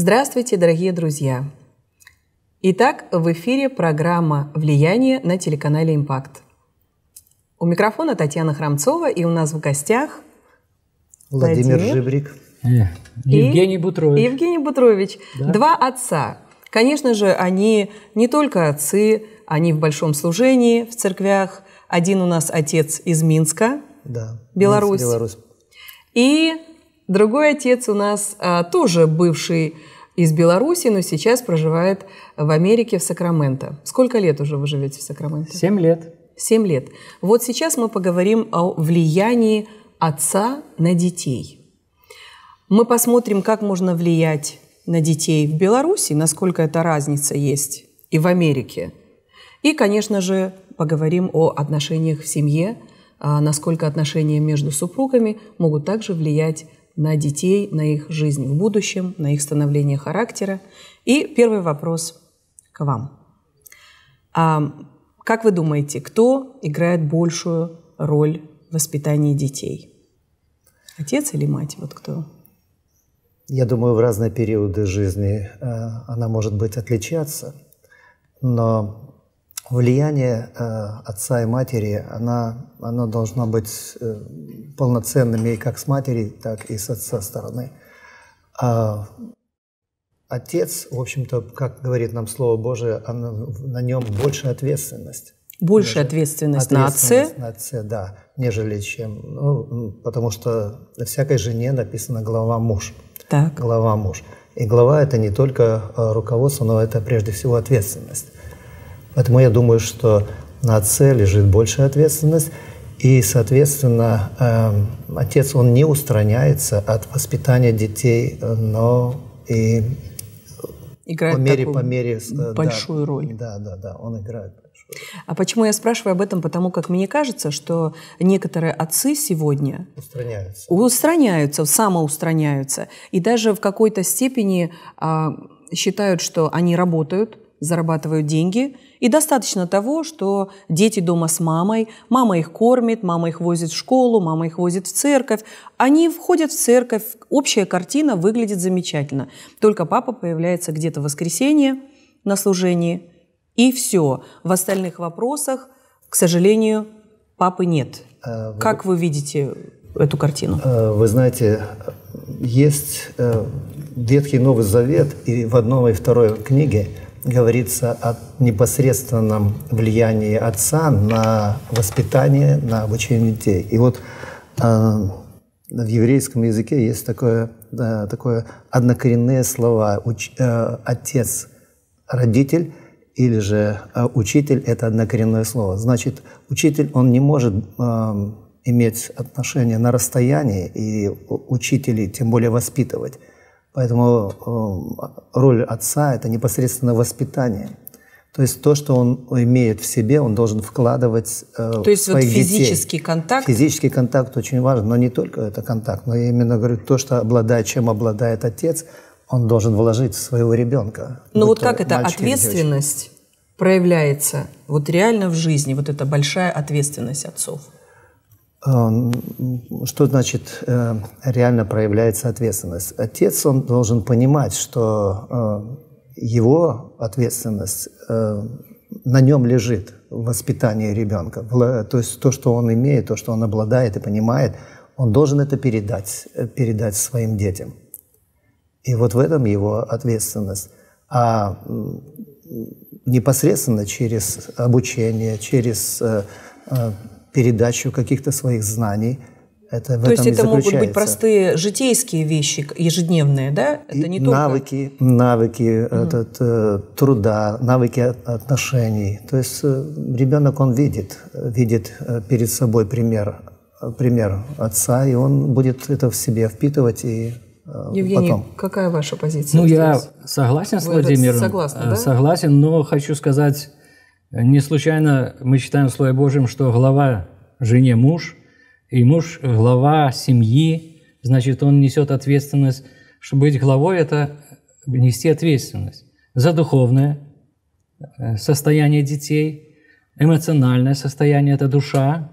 Здравствуйте, дорогие друзья! Итак, в эфире программа «Влияние» на телеканале «Импакт». У микрофона Татьяна Храмцова, и у нас в гостях Владимир, Владимир Жибрик. Э, и Евгений Бутрович. Евгений Бутрович. Да. Два отца. Конечно же, они не только отцы, они в большом служении в церквях. Один у нас отец из Минска, да, Беларусь. Минск, Беларусь. И Другой отец у нас а, тоже бывший из Беларуси, но сейчас проживает в Америке, в Сакраменто. Сколько лет уже вы живете в Сакраменто? Семь лет. Семь лет. Вот сейчас мы поговорим о влиянии отца на детей. Мы посмотрим, как можно влиять на детей в Беларуси, насколько эта разница есть и в Америке. И, конечно же, поговорим о отношениях в семье, а, насколько отношения между супругами могут также влиять на детей, на их жизнь в будущем, на их становление характера. И первый вопрос к вам. А, как вы думаете, кто играет большую роль в воспитании детей? Отец или мать? Вот кто? Я думаю, в разные периоды жизни э, она может быть отличаться, но влияние э, отца и матери, она, оно должно быть э, полноценным и как с матери, так и с отца стороны. А отец, в общем-то, как говорит нам Слово Божие, оно, на нем больше ответственность. Больше нежели, ответственность, ответственность на отце? На отце, да, нежели чем... Ну, потому что на всякой жене написано «глава муж». Так. «Глава муж». И глава – это не только э, руководство, но это прежде всего ответственность. Поэтому я думаю, что на отце лежит большая ответственность. И, соответственно, э, отец, он не устраняется от воспитания детей, но и играет по мере, по мере, э, большую да, роль. Да, да, да, он играет. большую. А почему я спрашиваю об этом? Потому как мне кажется, что некоторые отцы сегодня устраняются, устраняются самоустраняются. И даже в какой-то степени а, считают, что они работают, зарабатывают деньги, и достаточно того, что дети дома с мамой, мама их кормит, мама их возит в школу, мама их возит в церковь, они входят в церковь, общая картина выглядит замечательно. Только папа появляется где-то в воскресенье на служении, и все. В остальных вопросах, к сожалению, папы нет. А как вы видите эту картину? А вы знаете, есть э, Ветхий Новый Завет, и в одной и второй книге – говорится о непосредственном влиянии отца на воспитание, на обучение детей. И вот э, в еврейском языке есть такое, да, такое однокоренные слова уч, э, «отец», «родитель» или же э, «учитель» — это однокоренное слово. Значит, учитель, он не может э, иметь отношение на расстоянии и учителей тем более воспитывать. Поэтому э, роль отца – это непосредственно воспитание. То есть то, что он имеет в себе, он должен вкладывать э, То есть своих вот физический детей. контакт? Физический контакт очень важен, но не только это контакт, но я именно говорю, то, что обладает, чем обладает отец, он должен вложить в своего ребенка. Но ну вот как эта ответственность проявляется вот реально в жизни, вот эта большая ответственность отцов? А, что значит э, реально проявляется ответственность? Отец, он должен понимать, что э, его ответственность э, на нем лежит воспитание ребенка. То есть то, что он имеет, то, что он обладает и понимает, он должен это передать, передать своим детям. И вот в этом его ответственность. А непосредственно через обучение, через передачу каких-то своих знаний. Это в То этом есть это могут быть простые житейские вещи, ежедневные, да? Это не навыки, только... навыки mm-hmm. этот, э, труда, навыки отношений. То есть э, ребенок, он видит, видит э, перед собой пример, пример отца, и он будет это в себе впитывать и э, Евгений, потом. какая ваша позиция? Ну, здесь? я согласен с Вы Владимиром. Согласны, э, да? Согласен, но хочу сказать не случайно мы читаем в Слове Божьем, что глава жене муж, и муж – глава семьи, значит, он несет ответственность. Чтобы быть главой – это нести ответственность за духовное э, состояние детей, эмоциональное состояние – это душа,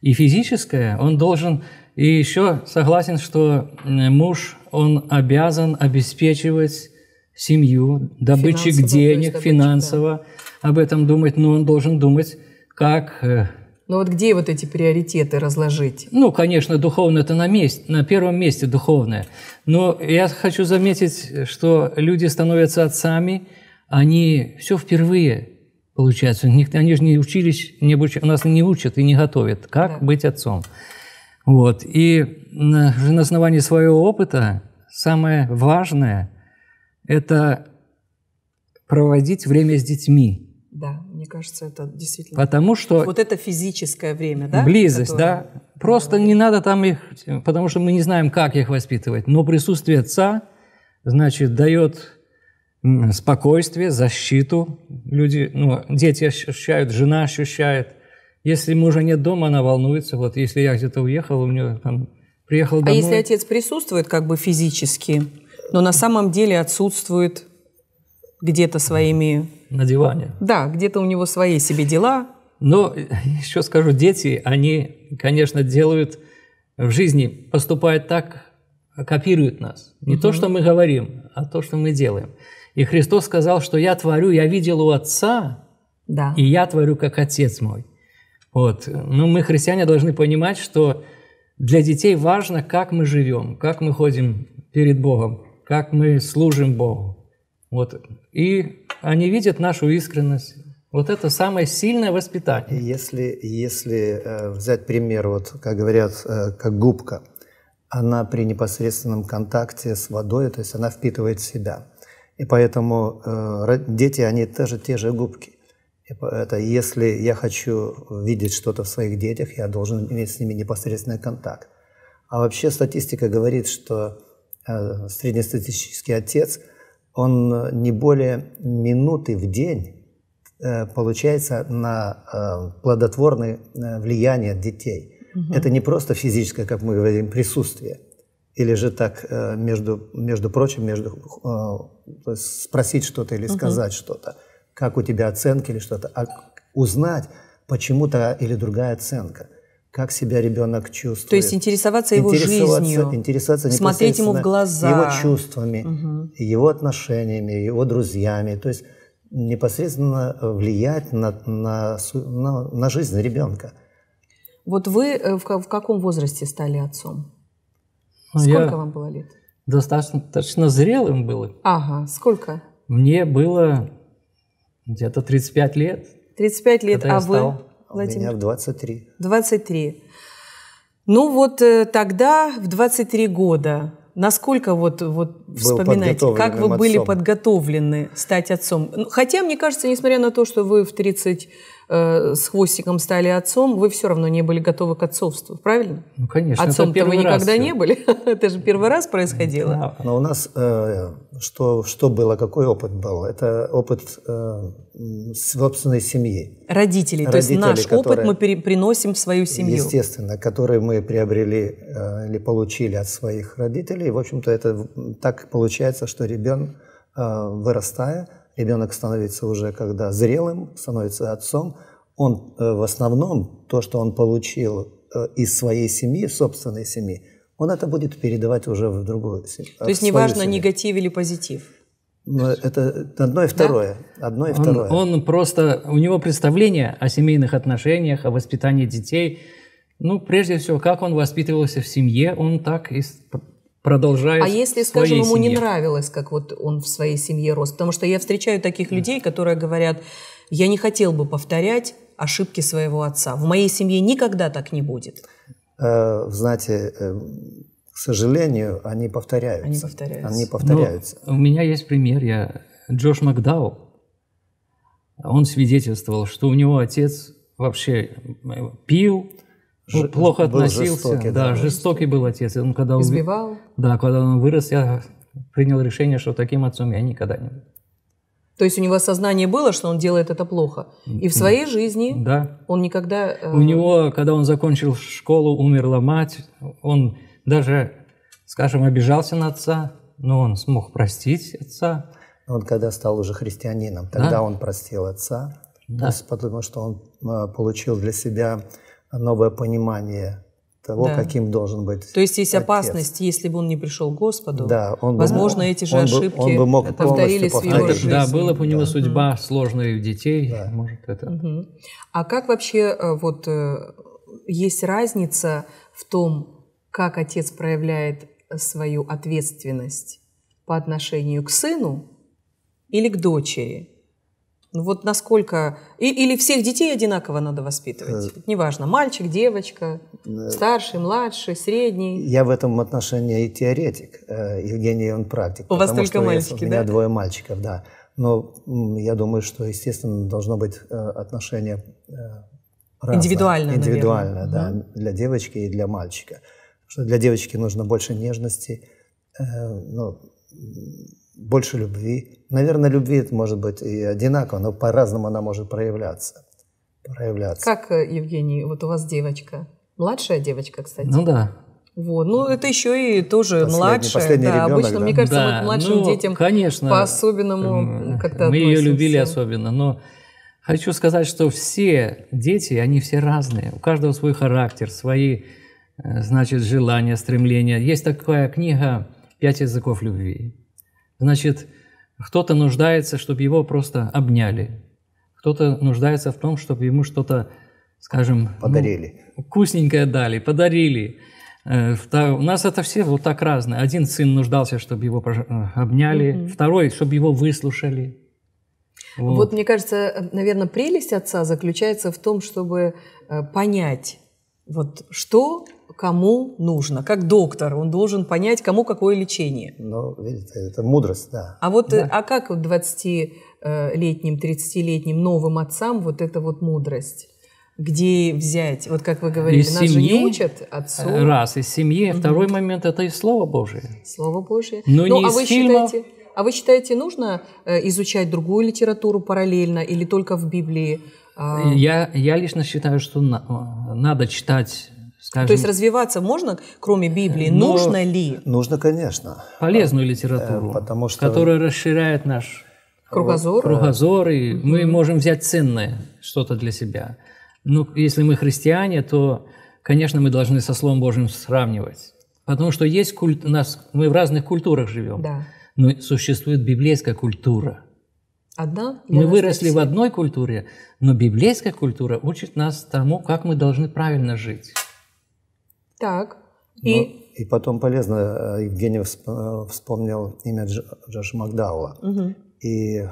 и физическое, он должен, и еще согласен, что э, муж, он обязан обеспечивать семью, добытчик финансово, денег, добытчик, финансово, да об этом думать, но он должен думать, как... Э, но ну вот где вот эти приоритеты разложить? Ну, конечно, духовное это на, месте, на первом месте духовное. Но я хочу заметить, что люди становятся отцами, они все впервые получается. Они же не учились, не обуч... нас не учат и не готовят, как да. быть отцом. Вот. И на, на основании своего опыта самое важное – это проводить время с детьми. Да, мне кажется, это действительно. Потому что вот это физическое время, да? Близость, которое... да. Просто да. не надо там их, потому что мы не знаем, как их воспитывать. Но присутствие отца, значит, дает спокойствие, защиту. Люди, ну, дети ощущают, жена ощущает. Если мужа нет дома, она волнуется. Вот если я где-то уехал, у меня там приехал домой. А если отец присутствует как бы физически, но на самом деле отсутствует где-то своими... На диване. Да, где-то у него свои себе дела. Но э, еще скажу, дети, они, конечно, делают в жизни, поступают так, а копируют нас. Не угу. то, что мы говорим, а то, что мы делаем. И Христос сказал, что я творю, я видел у Отца, да. и я творю, как Отец мой. Вот. Но ну, мы, христиане, должны понимать, что для детей важно, как мы живем, как мы ходим перед Богом, как мы служим Богу. Вот. И они видят нашу искренность. Вот это самое сильное воспитание. Если, если э, взять пример, вот, как говорят, э, как губка, она при непосредственном контакте с водой, то есть она впитывает себя. И поэтому э, дети, они тоже те же губки. это если я хочу видеть что-то в своих детях, я должен иметь с ними непосредственный контакт. А вообще статистика говорит, что среднестатистический отец – он э, не более минуты в день э, получается на э, плодотворное влияние детей. Угу. Это не просто физическое, как мы говорим, присутствие. Или же так, между, между прочим, между, спросить что-то или сказать угу. что-то, как у тебя оценки или что-то, а узнать, почему-то или другая оценка как себя ребенок чувствует. То есть интересоваться его жизнью, интересоваться смотреть ему в глаза, его чувствами, угу. его отношениями, его друзьями. То есть непосредственно влиять на, на, на, на жизнь ребенка. Вот вы э, в, в каком возрасте стали отцом? Ну, сколько Я вам было лет? Достаточно, достаточно зрелым было. Ага, сколько? Мне было где-то 35 лет. 35 лет, а вы? Стал Владимир? У меня в 23. 23. Ну вот э, тогда, в 23 года, насколько вот, вот вспоминаете, как вы отцом. были подготовлены стать отцом? Хотя, мне кажется, несмотря на то, что вы в 30 Э, с хвостиком стали отцом, вы все равно не были готовы к отцовству, правильно? Ну, конечно. Отцом-то вы никогда все. не были. это же первый раз происходило. Да. Но у нас э, что, что было, какой опыт был? Это опыт э, собственной семьи. Родителей. то есть наш которые, опыт мы приносим в свою семью. Естественно, который мы приобрели или получили от своих родителей. В общем-то, это так получается, что ребенок, вырастая, ребенок становится уже когда зрелым, становится отцом, он э, в основном то, что он получил э, из своей семьи, собственной семьи, он это будет передавать уже в другую семью. Э, то есть неважно, негатив или позитив. Но ну, это одно и второе. Да? Одно и он, второе. Он просто, у него представление о семейных отношениях, о воспитании детей. Ну, прежде всего, как он воспитывался в семье, он так и продолжает. А если, скажем, ему семье. не нравилось, как вот он в своей семье рос, потому что я встречаю таких да. людей, которые говорят, я не хотел бы повторять ошибки своего отца. В моей семье никогда так не будет. Э, знаете, э, к сожалению, они повторяются. Они повторяются. Они ну, повторяются. Но у меня есть пример. Я Джош Макдау. Он свидетельствовал, что у него отец вообще э, пил, ну, Ж... Плохо относился. Жестокий, да, да, жестокий был отец. Он когда избивал. Ув... Да, когда он вырос, я принял решение, что таким отцом я никогда не буду. То есть у него осознание было, что он делает это плохо. И в своей жизни да. он никогда... Э, у него, когда он закончил школу, умерла мать. Он даже, скажем, обижался на отца, но он смог простить отца. Он когда стал уже христианином, тогда да. он простил отца. Да. Потому что он э, получил для себя новое понимание того, да. каким должен быть. То есть есть отец. опасность, если бы он не пришел к Господу. Да, он возможно, мог, эти же он ошибки бы, он бы мог повторились в его жизни. Да, была бы у него да. судьба угу. сложная у детей, да. может это. Угу. А как вообще э, вот э, есть разница в том, как отец проявляет э, свою ответственность по отношению к сыну или к дочери? Ну, вот насколько... И, или всех детей одинаково надо воспитывать? Э... Неважно, мальчик, девочка, э... старший, младший, средний. Я в этом отношении теоретик. Э, Евгений, он практик. У вас только мальчики, я, да? У меня двое мальчиков, да. Но я думаю, что, естественно, должно быть э, отношение э, разное. Индивидуальное, Индивидуальное, наверное. да, угу. для девочки и для мальчика. Потому что для девочки нужно больше нежности, ну, больше любви. Наверное, любви это может быть и одинаково, но по-разному она может проявляться. проявляться. Как, э, Евгений, вот у вас девочка, младшая девочка, кстати. Ну да. Вот. Ну, это еще и тоже последний, младшая. Последний да, ребенок, обычно, да? мне кажется, да, мы младшим ну, детям конечно, по-особенному эм, как-то Мы относимся. ее любили особенно, но хочу сказать, что все дети, они все разные. У каждого свой характер, свои, э, значит, желания, стремления. Есть такая книга «Пять языков любви». Значит, кто-то нуждается, чтобы его просто обняли. Кто-то нуждается в том, чтобы ему что-то, скажем, ну, подарили. Ну, вкусненькое дали, подарили. Э, у нас это все вот так разное. Один сын нуждался, чтобы его э, обняли, mm-hmm. второй, чтобы его выслушали. Вот. вот, мне кажется, э, наверное, прелесть отца заключается в том, чтобы понять вот что кому нужно, как доктор, он должен понять, кому какое лечение. Ну, видите, это мудрость, да. А вот, э, да. а как 20-летним, 30-летним новым отцам вот эта вот мудрость? Где взять? Вот как вы говорили, из нас семьи, же не э, учат отцу. Раз, из семьи. Угу. Второй момент – это и Слово Божие. Слово Божие. Но ну, ну а не а из вы Считаете, а вы считаете, нужно э, изучать другую литературу параллельно или только в Библии? А. Я, я лично считаю, что на, надо читать Скажем, То есть развиваться можно, кроме Библии? Но нужно ли? Нужно, конечно. Полезную э, литературу, потому что... которая расширяет наш кругозор. кругозор и mm мы можем взять ценное что-то для себя. Ну, если мы христиане, то, конечно, мы должны со Словом Божьим сравнивать. Потому что есть культ, у нас, мы в разных культурах живем, да. но существует библейская культура – Одна мы выросли в одной культуре, но библейская культура учит нас тому, как мы должны правильно жить. Так. И, ну, и потом полезно, э, Евгений э, вспомнил имя Дж, Джоша Макдаула. Угу. И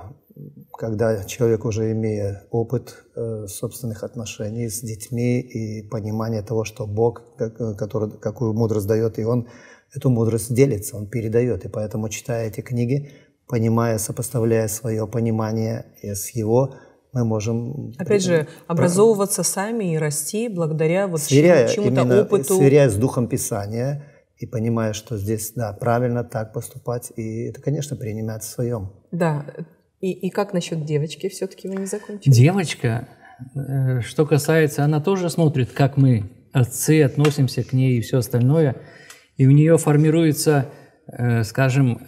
когда человек уже имеет опыт э, собственных отношений с детьми и понимание того, что Бог, как, э, который, какую мудрость дает, и Он эту мудрость делится, Он передает. И поэтому, читая эти книги, понимая, сопоставляя свое понимание с его, мы можем... Опять же, образовываться сами и расти благодаря вот чему-то опыту. Сверяя с духом Писания и понимая, что здесь, да, правильно так поступать, и это, конечно, принимать в своем. Да. И, и как насчет девочки? Все-таки вы не закончили. Девочка, э, что касается, она тоже смотрит, как мы, отцы, относимся к ней и все остальное, и у нее формируется, э, скажем,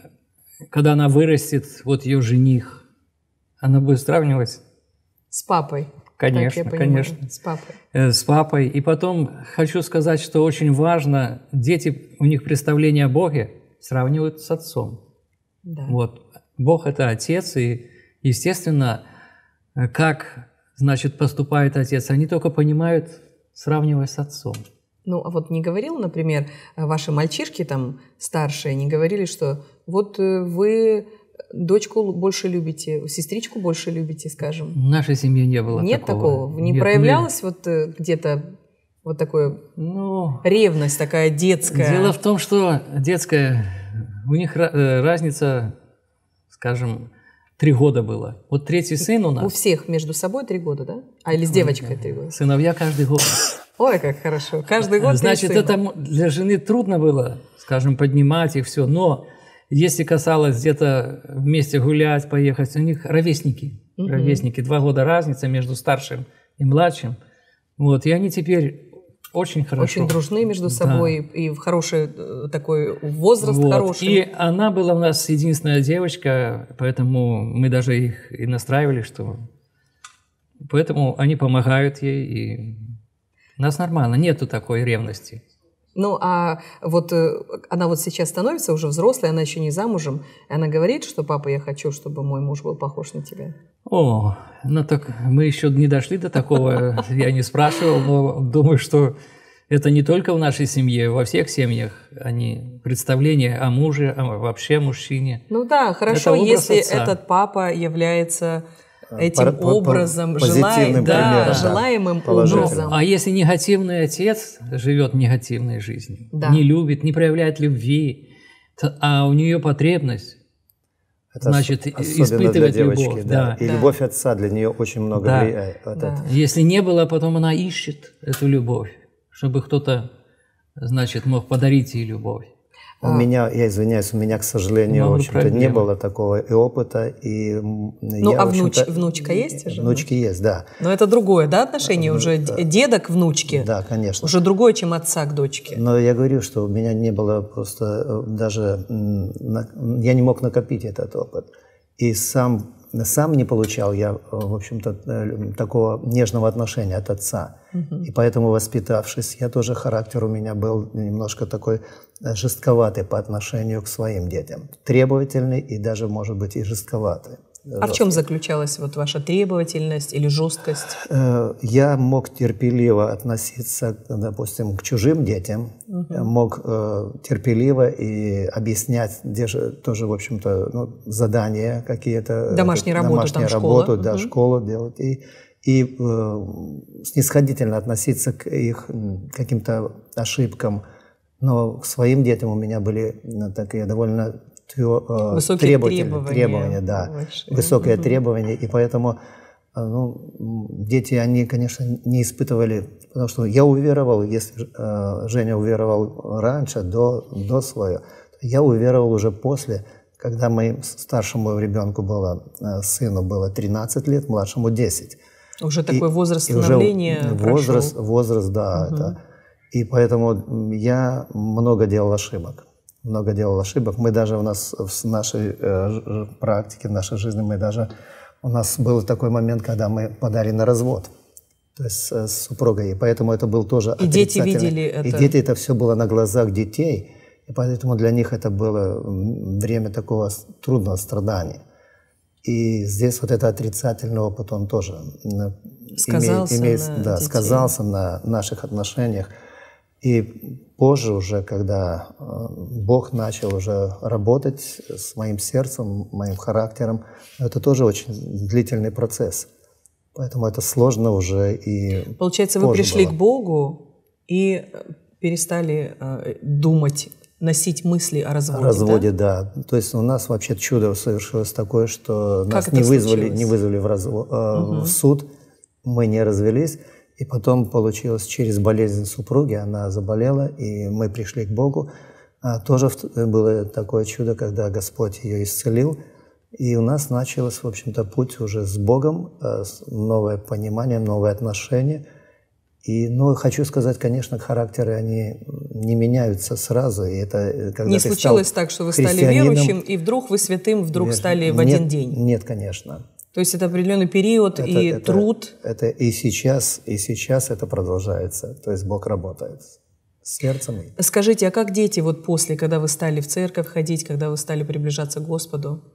когда она вырастет, вот ее жених, она будет сравнивать... С папой. Конечно, конечно. С папой. Э, с папой. И потом хочу сказать, что очень важно, дети, у них представление о Боге сравнивают с отцом. Да. Вот. Бог – это отец, и, естественно, как, значит, поступает отец, они только понимают, сравнивая с отцом. Ну, а вот не говорил, например, ваши мальчишки там старшие, не говорили, что вот э, вы дочку больше любите, сестричку больше любите, скажем? В нашей семье не было Нет такого? такого? Не Нет, проявлялась нет. вот э, где-то вот такое ну, ревность такая детская? Дело в том, что детская, у них э, разница, скажем, три года было. Вот третий сын у нас. У всех между собой три года, да? А или с девочкой три года? Сыновья каждый год. Ой, как хорошо. Каждый год Значит, это для жены трудно было, скажем, поднимать и все. Но если касалось где-то вместе гулять, поехать, у них ровесники. Угу. Ровесники. Два года разница между старшим и младшим. Вот, и они теперь очень хорошо. Очень дружны между собой да. и в хороший э, такой возраст вот. хороший. И она была у нас единственная девочка, поэтому мы даже их и настраивали, что поэтому они помогают ей и у нас нормально, нету такой ревности. Ну, а вот э, она вот сейчас становится уже взрослой, она еще не замужем. И она говорит, что папа, я хочу, чтобы мой муж был похож на тебя. О, ну так мы еще не дошли до такого, я не спрашивал, но думаю, что это не только в нашей семье, во всех семьях они представление о муже, о вообще мужчине. Ну да, хорошо, если отца. этот папа является Э, этим по, образом, по, желая, да, примером, да, желаемым образом. А если негативный отец живет негативной жизнью, да. не любит, не проявляет любви, то, а у нее потребность это значит, испытывать для девочки, любовь. Да. да. И да. любовь отца для нее очень много да. влияет. да. Если не было, потом она ищет эту любовь, чтобы кто-то, значит, мог подарить ей любовь. У а. меня, я извиняюсь, у меня, к сожалению, ну, в общем-то, не было такого и опыта. И ну, я, а внуч, внучка есть уже? Внучки есть, да. Но это другое, да, отношение э, уже э, да. деда к внучке? Да, конечно. Уже другое, чем отца к дочке. Но я говорю, что у меня не было просто э, даже... Я не мог накопить этот опыт. И сам сам не получал я, э, в общем-то, э, такого нежного отношения от отца. И поэтому, воспитавшись, я тоже характер у меня был немножко такой э, жестковатый по отношению к своим детям. Требовательный и даже, может быть, и жестковатый. А в чем заключалась вот ваша требовательность или жесткость? Э, я мог терпеливо относиться, допустим, к чужим детям, угу. мог э, терпеливо и объяснять, где же тоже, в общем-то, ну, задания какие-то. домашние э, работы домашнюю там работу, школа. да, угу. школу делать. И, и снисходительно относиться к их каким-то ошибкам. Но к своим детям у меня были ну, такие довольно Э, высокие требования, требования, требования да, очень. высокие угу. требования, и поэтому э, ну, дети, они, конечно, не испытывали, потому что я уверовал, если э, Женя уверовал раньше, до, до свое, я уверовал уже после, когда моим старшему ребенку было, сыну было 13 лет, младшему 10. Уже и, такой возраст становления уже возраст, прошел. возраст, да, угу. это. И поэтому я много делал ошибок много делал ошибок. Мы даже у нас в нашей э, практике, в нашей жизни, мы даже у нас был такой момент, когда мы подали на развод. То есть с супругой. И поэтому это был тоже И дети видели это. И дети это все было на глазах детей. И поэтому для них это было время такого трудного страдания. И здесь вот этот отрицательный опыт, он тоже сказался имеет, имеет, на да, детей. сказался на наших отношениях. И позже уже, когда э, Бог начал уже работать с моим сердцем, моим характером, это тоже очень длительный процесс. Поэтому это сложно уже и Получается, вы пришли было. к Богу и э, перестали э, думать, носить мысли о разводе, О разводе, да? да. То есть у нас вообще чудо совершилось такое, что как нас не вызвали, не вызвали в, разво... угу. в суд, мы не развелись, и потом получилось через болезнь супруги, она заболела, и мы пришли к Богу. А тоже было такое чудо, когда Господь ее исцелил. И у нас началось, в общем-то, путь уже с Богом, а, новое понимание, новые отношения. И, ну, хочу сказать, конечно, характеры, они не меняются сразу. И это, э, когда не случилось так, что вы стали верующим, и вдруг вы святым, вдруг вер... стали в нет, один день? Нет, конечно. То есть это определенный период это, и это, труд. Это и сейчас, и сейчас это продолжается. То есть Бог работает с сердцем. Скажите, а как дети вот после, когда вы стали в церковь ходить, когда вы стали приближаться к Господу?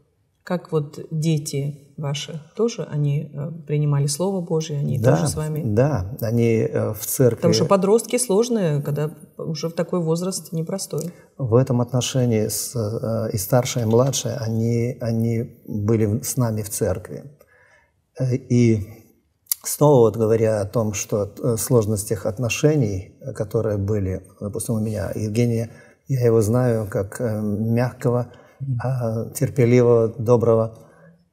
Как вот дети ваши тоже, они э, принимали Слово Божье, они да, тоже с вами? Да, они э, в церкви. Потому что подростки сложные, когда уже в такой возраст непростой. В этом отношении с, э, и старшие, и младшие, они, они были с нами в церкви. И снова вот говоря о том, что сложность сложностях отношений, которые были, допустим, у меня, Евгения, я его знаю как мягкого, а, терпеливого, доброго.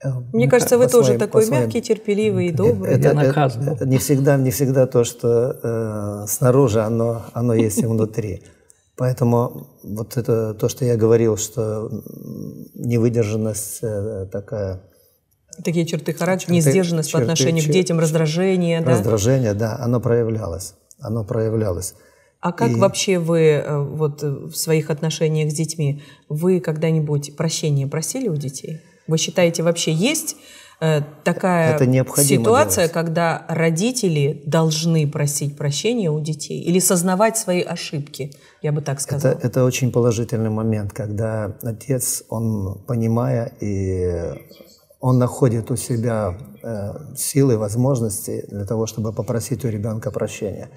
Э, Мне кажется, вы тоже такой мягкий, терпеливый и э, добрый. Это, это, это не всегда, не всегда то, что э, снаружи, оно, оно есть и внутри. Поэтому вот это то, что я говорил, что невыдержанность э, такая. Такие черты характера, черты, несдержанность черты, по отношению черты, к детям, раздражение, раздражение, да? Раздражение, да, оно проявлялось, оно проявлялось. А как и... вообще вы э, вот э, в своих отношениях с детьми, вы когда-нибудь прощение просили у детей? Вы считаете, вообще есть э, такая Это ситуация, делать. когда родители должны просить прощения у детей или сознавать свои ошибки, я бы так сказала. Это, это очень положительный момент, когда отец, он понимая и он находит у себя э, силы, возможности для того, чтобы попросить у ребенка прощения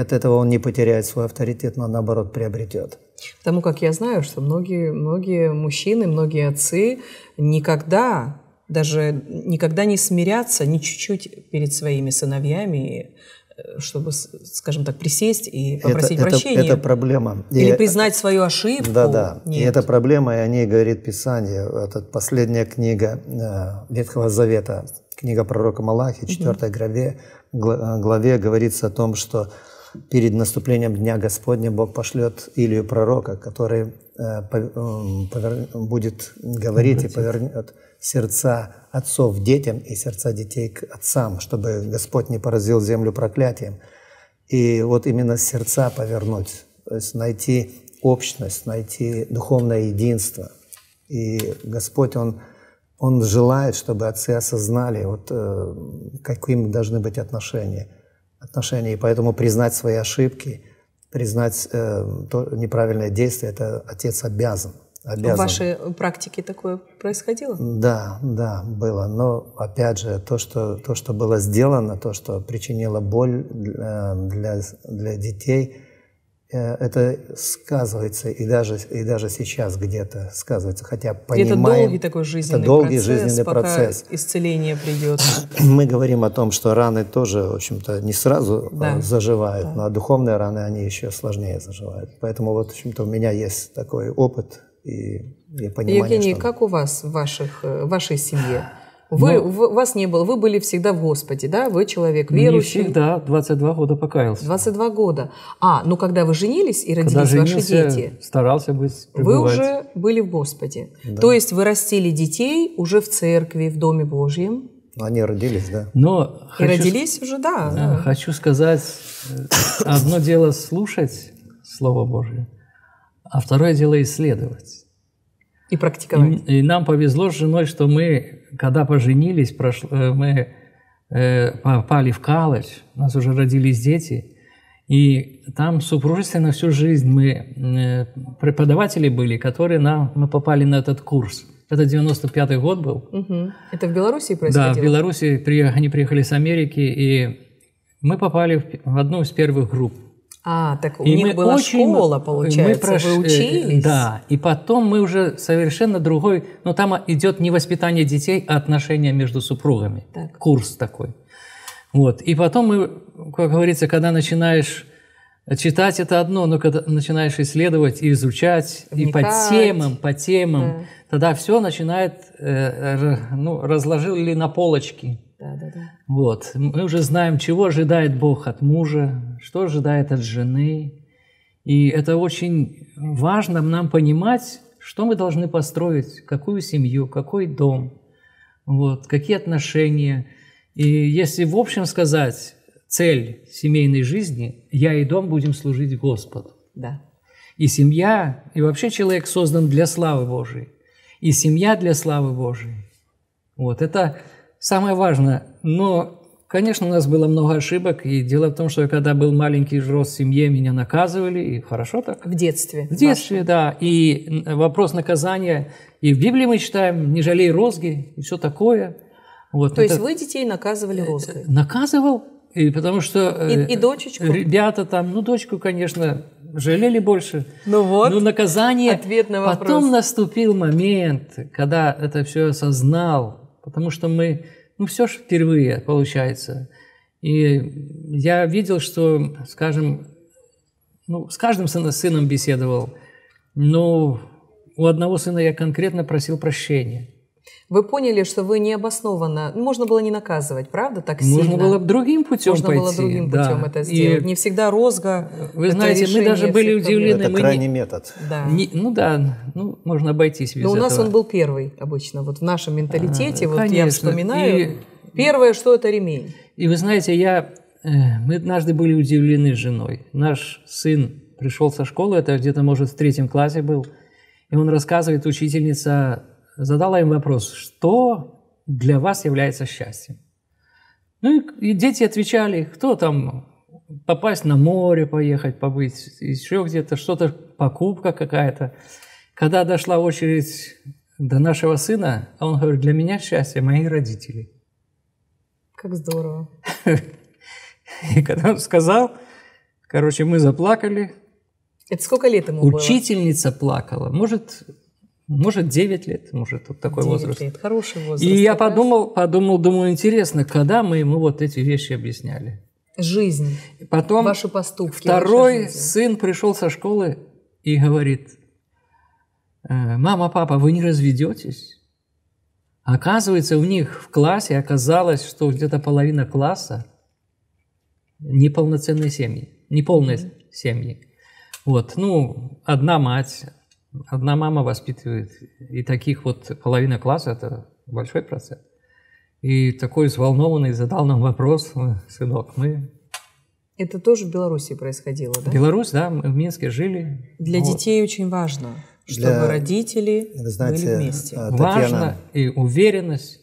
от этого он не потеряет свой авторитет, но наоборот приобретет. Потому как я знаю, что многие, многие мужчины, многие отцы никогда, даже никогда не смирятся ни чуть-чуть перед своими сыновьями, э, чтобы, скажем так, присесть и попросить это, прощения. Это, проблема. Или и, признать свою ошибку. Да-да. И это проблема, и о ней говорит Писание. Это последняя книга э, Ветхого Завета, книга пророка Малахи, 4 угу. главе, э, главе говорится о том, что перед наступлением Дня Господня Бог пошлет Илию пророка, который э, э, повер... будет говорить Обратите. и повернет сердца отцов детям и сердца детей к отцам, чтобы Господь не поразил землю проклятием. И вот именно сердца повернуть, то есть найти общность, найти духовное единство. И Господь, Он, он желает, чтобы отцы осознали, вот, э, какими должны быть отношения – отношении. И поэтому признать свои ошибки, признать э, то неправильное действие, это отец обязан. обязан. В вашей э, практике такое происходило? Да, да, было. Но опять же, то, что, то, что было сделано, то, что причинило боль для, э, для, для детей, Э, это сказывается и даже, и даже сейчас где-то сказывается, хотя понимаем... это долгий такой жизненный это долгий процесс, жизненный пока процесс. исцеление придет. Мы говорим о том, что раны тоже, в общем-то, не сразу э, да. заживают, да. но духовные раны, они еще сложнее заживают. Поэтому вот, в общем-то, у меня есть такой опыт и, и понимание, Евгений, что... как у вас в, ваших, э, в вашей семье? Вы, Но... в, вас не было, вы были всегда в Господе, да? Вы человек верующий. Не всегда, 22 года покаялся. 22 года. А, ну когда вы женились и родились когда женился, ваши дети. старался быть, Вы уже были в Господе. Да. То есть вы растили детей уже в церкви, в Доме Божьем. Ну, они родились, да? Но и хочу, родились уже, да, да. да. Хочу сказать, э, одно дело слушать Слово Божие, а второе дело исследовать. И практиковать. И, и нам повезло с женой, что мы когда поженились, прошло, э, мы э, попали в колледж, у нас уже родились дети, и там супружество на всю жизнь мы э, преподаватели были, которые нам мы попали на этот курс. Это 95-й год был. Угу. Это в Беларуси происходило? Да, в Беларуси при, они приехали с Америки, и мы попали в одну из первых групп. А, так у и них была очень, школа, получается, мы прош... вы учились? Да, и потом мы уже совершенно другой, но ну, там идет не воспитание детей, а отношения между супругами, так. курс такой. Вот, и потом мы, как говорится, когда начинаешь читать это одно, но когда начинаешь исследовать и изучать, Вникать. и по темам, по темам, да. тогда все начинает, э, ну, разложили на полочки да, да, да. Вот, мы уже знаем, чего ожидает Бог от мужа, что ожидает от жены. И это очень важно нам понимать, что мы должны построить, какую семью, какой дом, вот, какие отношения. И если в общем сказать, цель семейной жизни – я и дом будем служить Господу. Да. И семья, и вообще человек создан для славы Божией. И семья для славы Божией. Вот это самое важное. Но, конечно, у нас было много ошибок. И дело в том, что я когда был маленький, рос в семье, меня наказывали. И хорошо так. В детстве. В детстве, вашем. да. И э, вопрос наказания. И в Библии мы читаем «не жалей розги» и все такое. Вот, То это... есть вы детей наказывали э, розгой? Наказывал, и потому что... И, э, и дочечку? Ребята там, ну, дочку, конечно, жалели больше. Ну вот. Но наказание... Ответ на вопрос. Потом наступил момент, когда это все осознал, потому что мы, ну, все же впервые получается. И я видел, что, скажем, ну, с каждым сыном беседовал, но у одного сына я конкретно просил прощения – вы поняли, что вы необоснованно... Можно было не наказывать, правда, так Можно сильно? Можно было другим путем Можно пойти. Можно было другим путем да. это сделать. И не всегда розга. Вы знаете, мы даже были удивлены. Это мы крайний не... метод. Да. Не, ну да, ну, можно обойтись без Но у нас он был первый обычно. Вот в нашем менталитете, а, вот конечно. я вспоминаю, и... первое, что это ремень. И вы знаете, я... Э, мы однажды были удивлены женой. Наш сын пришел со школы, это где-то, может, в третьем классе был, и он рассказывает, учительница задала им вопрос, что для вас является счастьем? Ну и, и дети отвечали, кто там попасть на море, поехать, побыть, еще где-то что-то, покупка какая-то. Когда дошла очередь до нашего сына, он говорит, для меня счастье мои родители. Как здорово. И когда он сказал, короче, мы заплакали. Это сколько лет ему Учительница было? Учительница плакала. Может, может, 9 лет, может, вот такой 9 возраст. лет, хороший возраст. И я подумал, подумал, думаю, интересно, когда мы ему вот эти вещи объясняли. Жизнь, Потом ваши поступки. Второй сын пришел со школы и говорит, «Э, мама, папа, вы не разведетесь? Оказывается, у них в классе оказалось, что где-то половина класса неполноценные семьи, неполные mm-hmm. семьи. Вот, ну, одна мать, Одна мама воспитывает, и таких вот половина класса – это большой процент. И такой взволнованный задал нам вопрос, э, сынок, мы... Это тоже в Беларуси происходило, да? Беларусь, да, мы в Минске жили. Для вот. детей очень важно, чтобы Для... родители знаете, были вместе. Э, Татьяна... Важно и уверенность.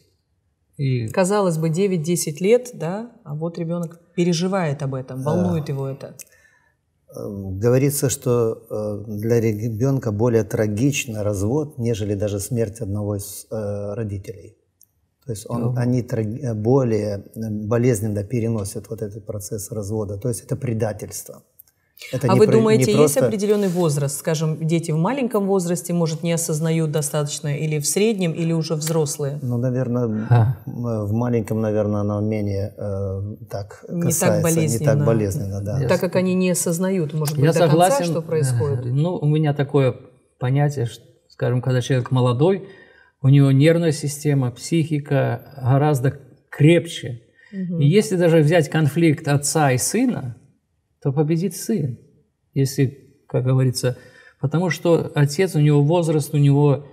И... Казалось бы, 9-10 лет, да, а вот ребенок переживает об этом, волнует да. Э, его это. Эм, говорится, что э, для ребенка более трагично развод, нежели даже смерть одного из э, родителей. То есть он, ну. они э, более болезненно переносят вот этот процесс развода. То есть это предательство. Это а вы думаете, есть просто... определенный возраст? Скажем, дети в маленьком возрасте, может, не осознают достаточно, или в среднем, или уже взрослые? Ну, наверное, а. в маленьком, наверное, оно менее э, так не касается, так болезненно. Не так болезненно, да. Я так как они не осознают, может быть, Я до согласен. конца, что происходит. Э, ну, у меня такое понятие, что, скажем, когда человек молодой, у него нервная система, психика гораздо крепче. Угу. И если даже взять конфликт отца и сына, то победит сын. Если, как говорится, потому что отец, у него возраст, у него...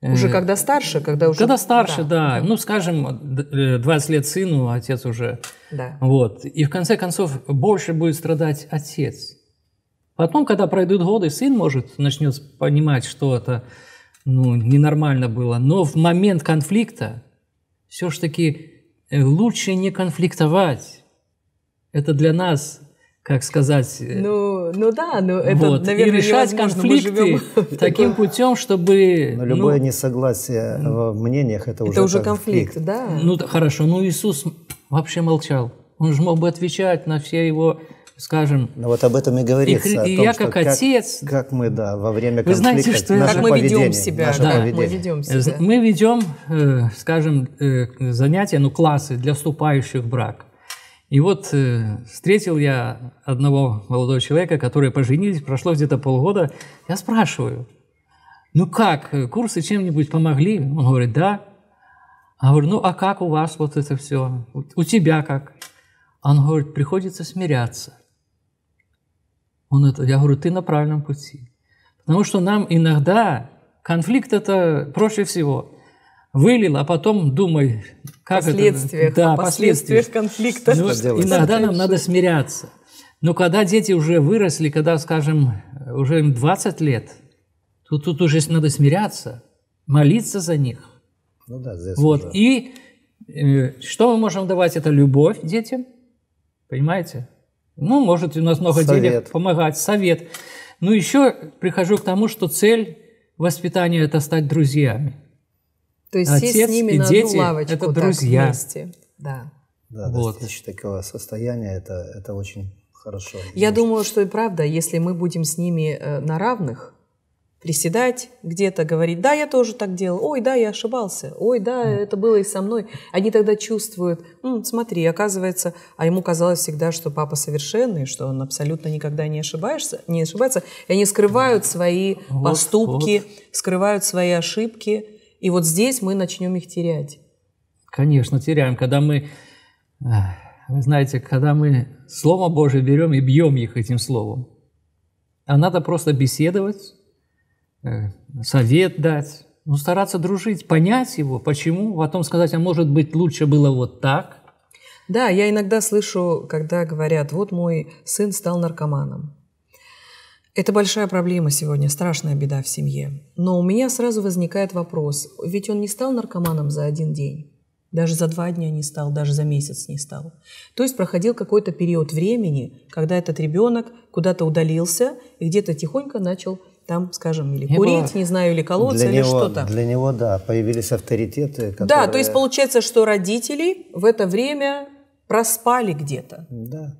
Э, уже э, когда старше, когда уже... Когда старше, да. да. Ну, скажем, 20 э, лет сыну, а отец уже... Да. Вот. И в конце концов больше будет страдать отец. Потом, когда пройдут годы, сын может начнет понимать, что это ну, ненормально было. Но в момент конфликта все-таки э, лучше не конфликтовать. Это для нас как сказать... Э, ну, ну да, ну это, вот. наверное, И решать конфликты таким путем, чтобы... Но любое ну, несогласие в мнениях – это уже Это уже конфликт, конфликт, да. Ну, хорошо, ну Иисус вообще молчал. Он же мог бы отвечать на все его скажем. Ну вот об этом и говорится. И, о том, я как, как отец. Как мы, да, во время конфликта. Вы знаете, что наше как мы ведем себя. Наше да, поведение. мы ведем себя. Мы ведем, э, скажем, э, занятия, ну классы для вступающих в брак. И вот э, встретил я одного молодого человека, которые поженились, прошло где-то полгода. Я спрашиваю, ну как, курсы чем-нибудь помогли? Он говорит, да. Я говорю, ну а как у вас вот это все? У тебя как? Он говорит, приходится смиряться. Он это, я говорю, ты на правильном пути. Потому что нам иногда конфликт – это проще всего вылил, а потом думай, как последствиях, это... Да, последствия конфликта. Ну, иногда нам надо смиряться. Но когда дети уже выросли, когда, скажем, уже им 20 лет, тут, тут уже надо смиряться, молиться за них. Ну да, здесь вот. Уже. И э, что мы можем давать? Это любовь детям, понимаете? Ну, может, у нас много совет. денег, помогать, совет. Ну еще прихожу к тому, что цель воспитания – это стать друзьями. То есть Отец сесть с ними и на дети одну лавочку это друзья. Так, вместе. Да. Да, вот. достичь такого состояния это, это очень хорошо. Я думаю, что и правда, если мы будем с ними э, на равных приседать где-то, говорить, да, я тоже так делал, ой, да, я ошибался, ой, да, это было и со мной. Они тогда чувствуют, М, смотри, оказывается, а ему казалось всегда, что папа совершенный, что он абсолютно никогда не, ошибается, не ошибается, и они скрывают свои вот, поступки, вот. скрывают свои ошибки, и вот здесь мы начнем их терять. Конечно, теряем. Когда мы, вы знаете, когда мы Слово Божие берем и бьем их этим Словом, а надо просто беседовать, э, совет дать, ну, стараться дружить, понять его, почему, потом сказать, а может быть, лучше было вот так. Да, я иногда слышу, когда говорят, вот мой сын стал наркоманом. Это большая проблема сегодня, страшная беда в семье. Но у меня сразу возникает вопрос, ведь он не стал наркоманом за один день. Даже за два дня не стал, даже за месяц не стал. То есть проходил какой-то период времени, когда этот ребенок куда-то удалился и где-то тихонько начал там, скажем, или курить, не знаю, или колоться, или что-то. Для него, да, появились авторитеты. Которые... Да, то есть получается, что родители в это время проспали где-то. Да.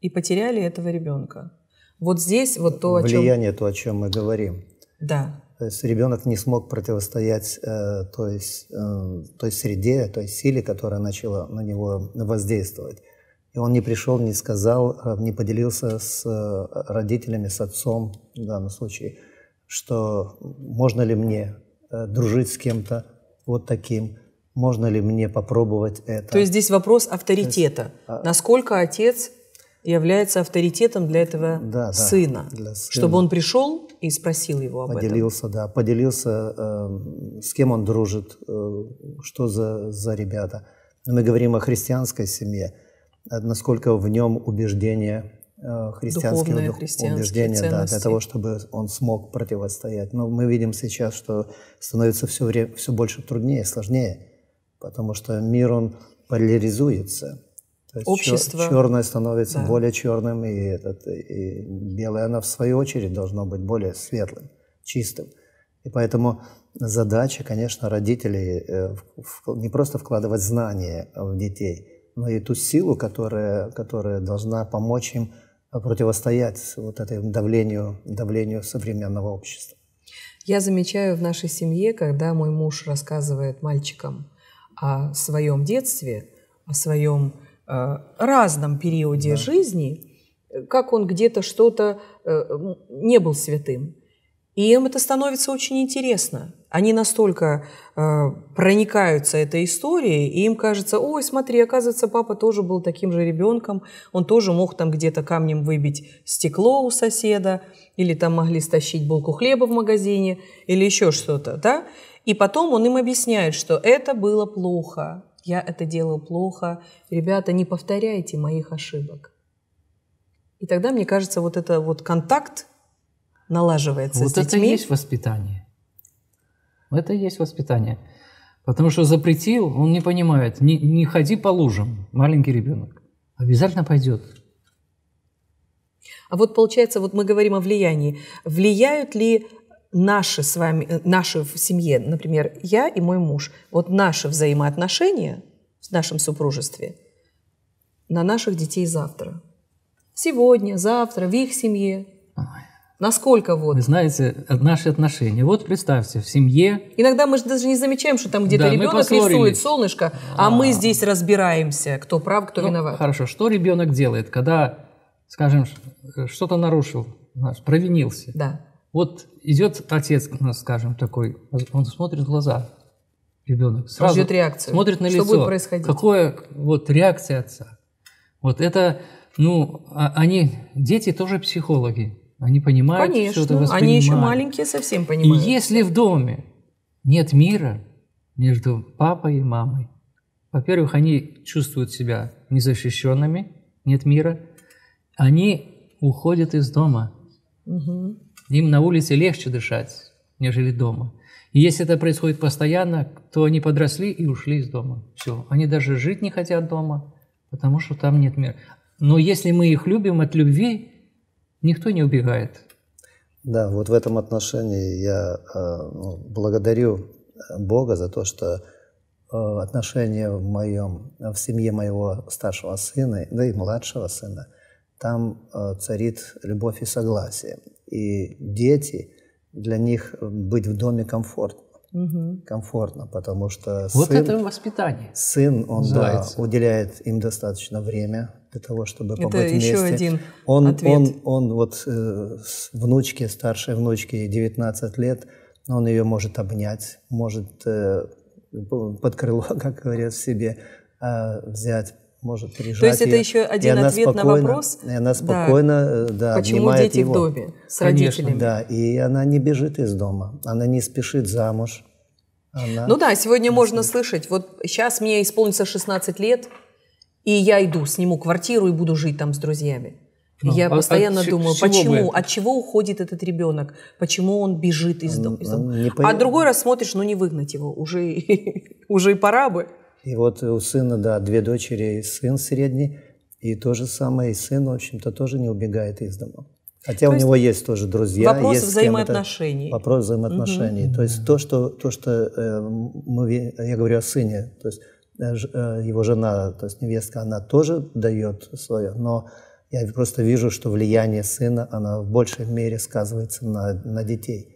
И потеряли этого ребенка. Вот здесь вот то, о Влияние, чем... Влияние, то, о чем мы говорим. Да. То есть ребенок не смог противостоять э, есть, э, той среде, той силе, которая начала на него воздействовать. И он не пришел, не сказал, э, не поделился с э, родителями, с отцом в данном случае, что можно ли мне э, дружить с кем-то вот таким, можно ли мне попробовать это. То есть здесь вопрос авторитета. То есть, а Насколько отец является авторитетом для этого да, сына, да, для сына, чтобы он пришел и спросил его об поделился, этом. Поделился, да, поделился, э, с кем он дружит, э, что за, за ребята. Мы говорим о христианской семье, э, насколько в нем убеждения э, христианские Духовные, дух, христианские убеждения, да, для того, чтобы он смог противостоять. Но мы видим сейчас, что становится все, время, все больше труднее, сложнее, потому что мир, он поляризуется – общество... черное становится да. более черным, и, этот, и белое, оно в свою очередь должно быть более светлым, чистым. И поэтому задача, конечно, родителей э, не просто вкладывать знания в детей, но и ту силу, которая, которая должна помочь им противостоять вот этому давлению, давлению современного общества. Я замечаю в нашей семье, когда мой муж рассказывает мальчикам о своем детстве, о своем Э, разном периоде да. жизни, как он где-то что-то э, не был святым. И им это становится очень интересно. Они настолько э, проникаются этой историей, и им кажется, ой, смотри, оказывается, папа тоже был таким же ребенком, он тоже мог там где-то камнем выбить стекло у соседа, или там могли стащить булку хлеба в магазине, или еще что-то, да? И потом он им объясняет, что это было плохо, я это делал плохо. Ребята, не повторяйте моих ошибок. И тогда, мне кажется, вот это вот контакт налаживается вот с детьми. Вот это и есть воспитание. Это и есть воспитание. Потому что запретил, он не понимает. Не, не ходи по лужам, маленький ребенок. Обязательно пойдет. А вот получается, вот мы говорим о влиянии. Влияют ли наши с вами, э, наши в семье, например, я и мой муж, вот наши взаимоотношения в нашем супружестве на наших детей завтра. Сегодня, завтра, в их семье. Насколько вот? Вы знаете, э, наши отношения. Вот представьте, в семье... Иногда мы же даже не замечаем, что там где-то да, ребенок рисует солнышко, а, а мы здесь разбираемся, кто прав, кто ну, виноват. Хорошо, что ребенок делает, когда, скажем, э, что-то нарушил, провинился? Да вот идет отец скажем, такой, он смотрит в глаза ребенок. Сразу ждет реакцию. Смотрит на что лицо. Что будет происходить? Какое вот реакция отца? Вот это, ну, а, они, дети тоже психологи. Они понимают, Конечно, все это воспринимают. они еще маленькие совсем понимают. И если в доме нет мира между папой и мамой, во-первых, они чувствуют себя незащищенными, нет мира, они уходят из дома. Угу. Им на улице легче дышать, нежели дома. И если это происходит постоянно, то они подросли и ушли из дома. Все. Они даже жить не хотят дома, потому что там нет мира. Но если мы их любим от любви, никто не убегает. Да, вот в этом отношении я э, ну, благодарю э, Бога за то, что э, отношения в моем, в семье моего старшего сына, да и младшего сына, там царит любовь и согласие и дети, для них э, быть в доме комфортно. Угу. комфортно, потому что вот сын, это воспитание. Сын, он да, уделяет им достаточно время для того, чтобы это побыть вместе. Это еще один он, ответ. Он, он, он вот э, внучке, старшей внучке 19 лет, он ее может обнять, может э, под крыло, как говорят, себе э, взять, может прижать. То есть это ее, еще один ответ спокойно, на вопрос. И она спокойно, да, э, да почему дети его. в доме с родителями? Конечно. Да, и она не бежит из дома, она не спешит замуж. Она ну да, сегодня можно спешит. слышать. Вот сейчас мне исполнится 16 лет, и я иду, сниму квартиру и буду жить там с друзьями. Ну, я а, а постоянно от думаю, чего почему, от чего уходит этот ребенок, почему он бежит из дома. Из дома. А другой раз смотришь, ну не выгнать его, уже, уже и пора бы. И вот у сына, да, две дочери и сын средний. И то же самое, и сын, в общем-то, тоже не убегает из дома. Хотя то у него есть тоже друзья. Вопрос есть взаимоотношений. Вопрос взаимоотношений. Угу. То есть то, что, то, что э, мы, я говорю о сыне, то есть э, э, его жена, то есть невестка, она тоже дает свое, но я просто вижу, что влияние сына, она в большей мере сказывается на, на детей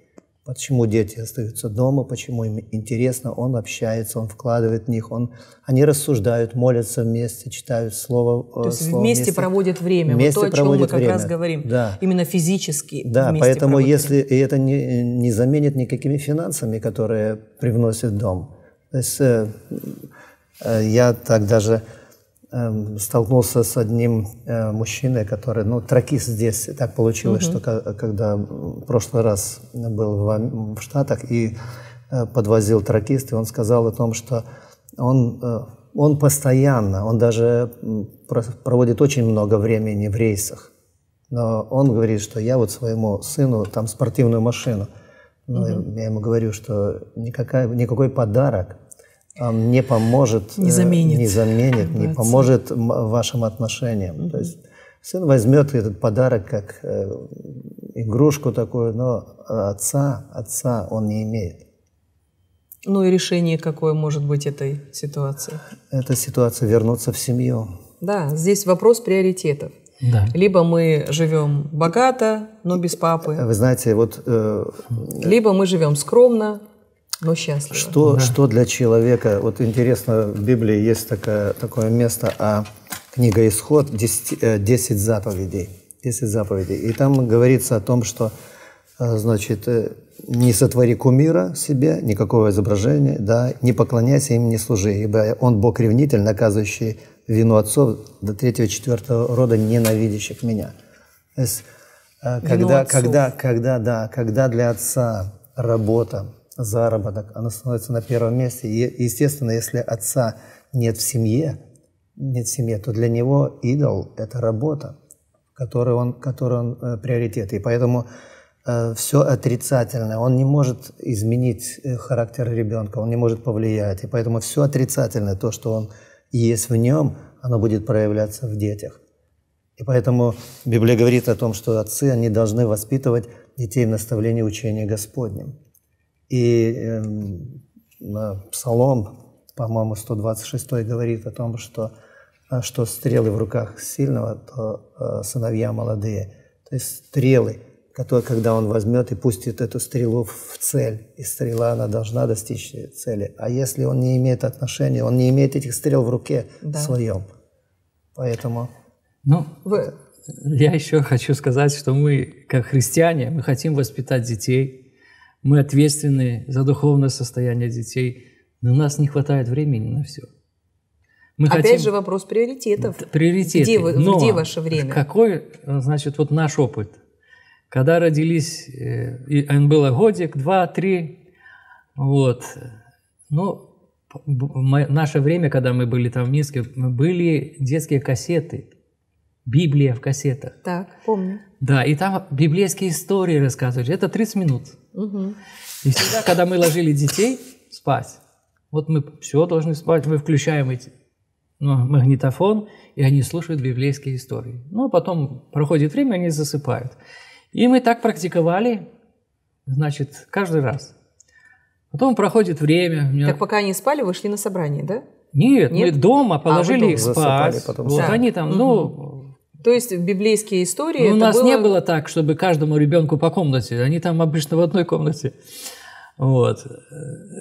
почему дети остаются дома, почему им интересно, он общается, он вкладывает в них, он, они рассуждают, молятся вместе, читают слово. Э, то есть слово вместе, вместе проводят время, вместе вот то, о чем мы как время. раз говорим, да. именно физически. Да, поэтому если и это не, не заменит никакими финансами, которые привносит дом. То есть э, э, я так даже Эм, столкнулся с одним э, мужчиной, который, ну, тракист здесь. И так получилось, угу. что когда в прошлый раз был в, в Штатах и э, подвозил тракист, и он сказал о том, что он, э, он постоянно, он даже проводит очень много времени в рейсах. Но он говорит, что я вот своему сыну там спортивную машину. Но угу. я ему говорю, что никакая, никакой подарок не поможет, не э, заменит, не, заменит, не поможет вашим отношениям. Mm-hmm. То есть сын возьмет этот подарок как э, игрушку такую, но отца, отца он не имеет. Ну и решение какое может быть этой ситуации? Эта ситуация вернуться в семью. Да, здесь вопрос приоритетов. Да. Либо мы живем богато, но без папы. Вы знаете, вот... Э, Либо мы живем скромно, но ну, счастливо. Что, да. что для человека, вот интересно, в Библии есть такое, такое место, а книга Исход, 10, 10 э, заповедей. 10 заповедей. И там говорится о том, что, э, значит, э, не сотвори кумира себе, никакого изображения, да, не поклоняйся им, не служи, ибо он Бог ревнитель, наказывающий вину отцов до третьего, четвертого рода ненавидящих меня. То есть, когда, когда, когда, да, когда для отца работа, заработок, она становится на первом месте. И, естественно, если отца нет в семье, нет в семье, то для него идол – это работа, которой он, которой он э, приоритет. И поэтому э, все отрицательное, он не может изменить э, характер ребенка, он не может повлиять. И поэтому все отрицательное, то, что он есть в нем, оно будет проявляться в детях. И поэтому Библия говорит о том, что отцы, они должны воспитывать детей в наставлении учения Господним и э, Псалом, по-моему, 126 говорит о том, что, э, что стрелы в руках сильного, то э, сыновья молодые. То есть стрелы, которые, когда он возьмет и пустит эту стрелу в цель, и стрела, она должна достичь цели. А если он не имеет отношения, он не имеет этих стрел в руке да. своем. Поэтому... Ну, вы... я еще хочу сказать, что мы, как христиане, мы хотим воспитать детей – мы ответственны за духовное состояние детей, но у нас не хватает времени на все. Мы Опять хотим... же вопрос приоритетов. Приоритеты. Где, вы, но где ваше время? Какой, значит, вот наш опыт? Когда родились, э, и было годик, два, три, вот. Ну, наше время, когда мы были там в Минске, были детские кассеты – Библия в кассетах. Так, помню. Да, и там библейские истории рассказывали. Это 30 минут. Угу. И всегда, когда мы ложили детей спать, вот мы все должны спать, мы включаем эти, ну, магнитофон, и они слушают библейские истории. Ну, а потом проходит время, они засыпают. И мы так практиковали, значит, каждый раз. Потом проходит время. Меня... Так пока они спали, вышли на собрание, да? Нет, Нет? мы дома а, положили а, их спать. Потом. Вот да. они там, угу. ну, то есть в библейские истории... Ну, у нас было... не было так, чтобы каждому ребенку по комнате. Они там обычно в одной комнате. Вот.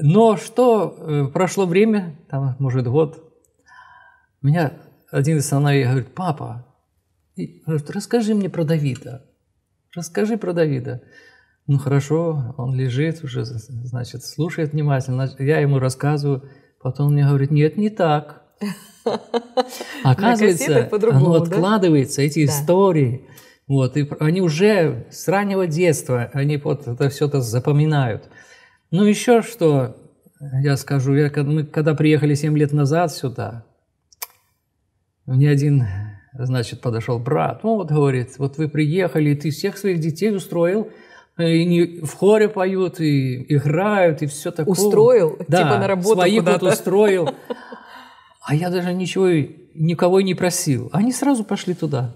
Но что, э, прошло время, там, может, год, меня один из сыновей говорит, папа, расскажи мне про Давида, расскажи про Давида. Ну хорошо, он лежит уже, значит, слушает внимательно, я ему рассказываю, потом он мне говорит, нет, не так. Оказывается, оно откладывается, эти истории. Вот, и они уже с раннего детства, они вот это все это запоминают. Ну, еще что я скажу, я, мы когда приехали 7 лет назад сюда, мне один, значит, подошел брат, ну вот говорит, вот вы приехали, ты всех своих детей устроил, э, и не, в хоре поют, и играют, и все такое. Устроил? Да, типа на работу своих куда-то. вот устроил. А я даже ничего, никого не просил. Они сразу пошли туда.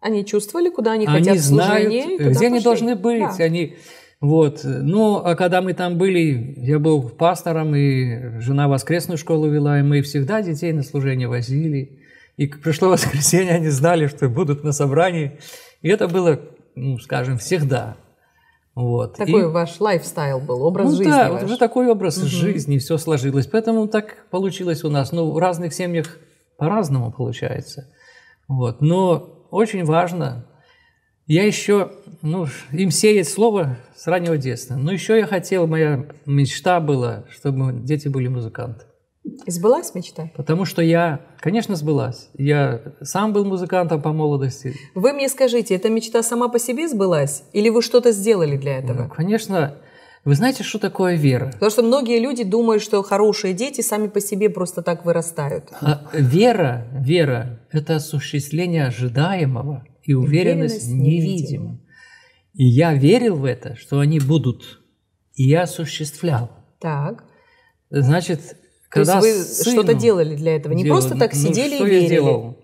Они чувствовали, куда они, они хотят знают, служение, где пошли. они должны быть. Да. Они, вот. Но ну, а когда мы там были, я был пастором, и жена воскресную школу вела, и мы всегда детей на служение возили. И пришло воскресенье, они знали, что будут на собрании. И это было, ну, скажем, всегда. Вот. Такой и... ваш лайфстайл был, образ ну, жизни. Да, ваш. вот уже такой образ угу. жизни, все сложилось. Поэтому так получилось у нас. Ну, в разных семьях по-разному получается. Вот. Но очень важно, я еще, ну, им сеять слово с раннего детства. Но еще я хотел, моя мечта была, чтобы дети были музыканты. Сбылась мечта? Потому что я, конечно, сбылась. Я сам был музыкантом по молодости. Вы мне скажите, эта мечта сама по себе сбылась? Или вы что-то сделали для этого? Ну, конечно. Вы знаете, что такое вера? Потому что многие люди думают, что хорошие дети сами по себе просто так вырастают. А вера, вера – это осуществление ожидаемого и уверенность, и уверенность невидимым. И я верил в это, что они будут, и я осуществлял. Так. Значит, то есть вы что-то делали для этого, не делал, просто так ну, сидели что и я верили? Сделал?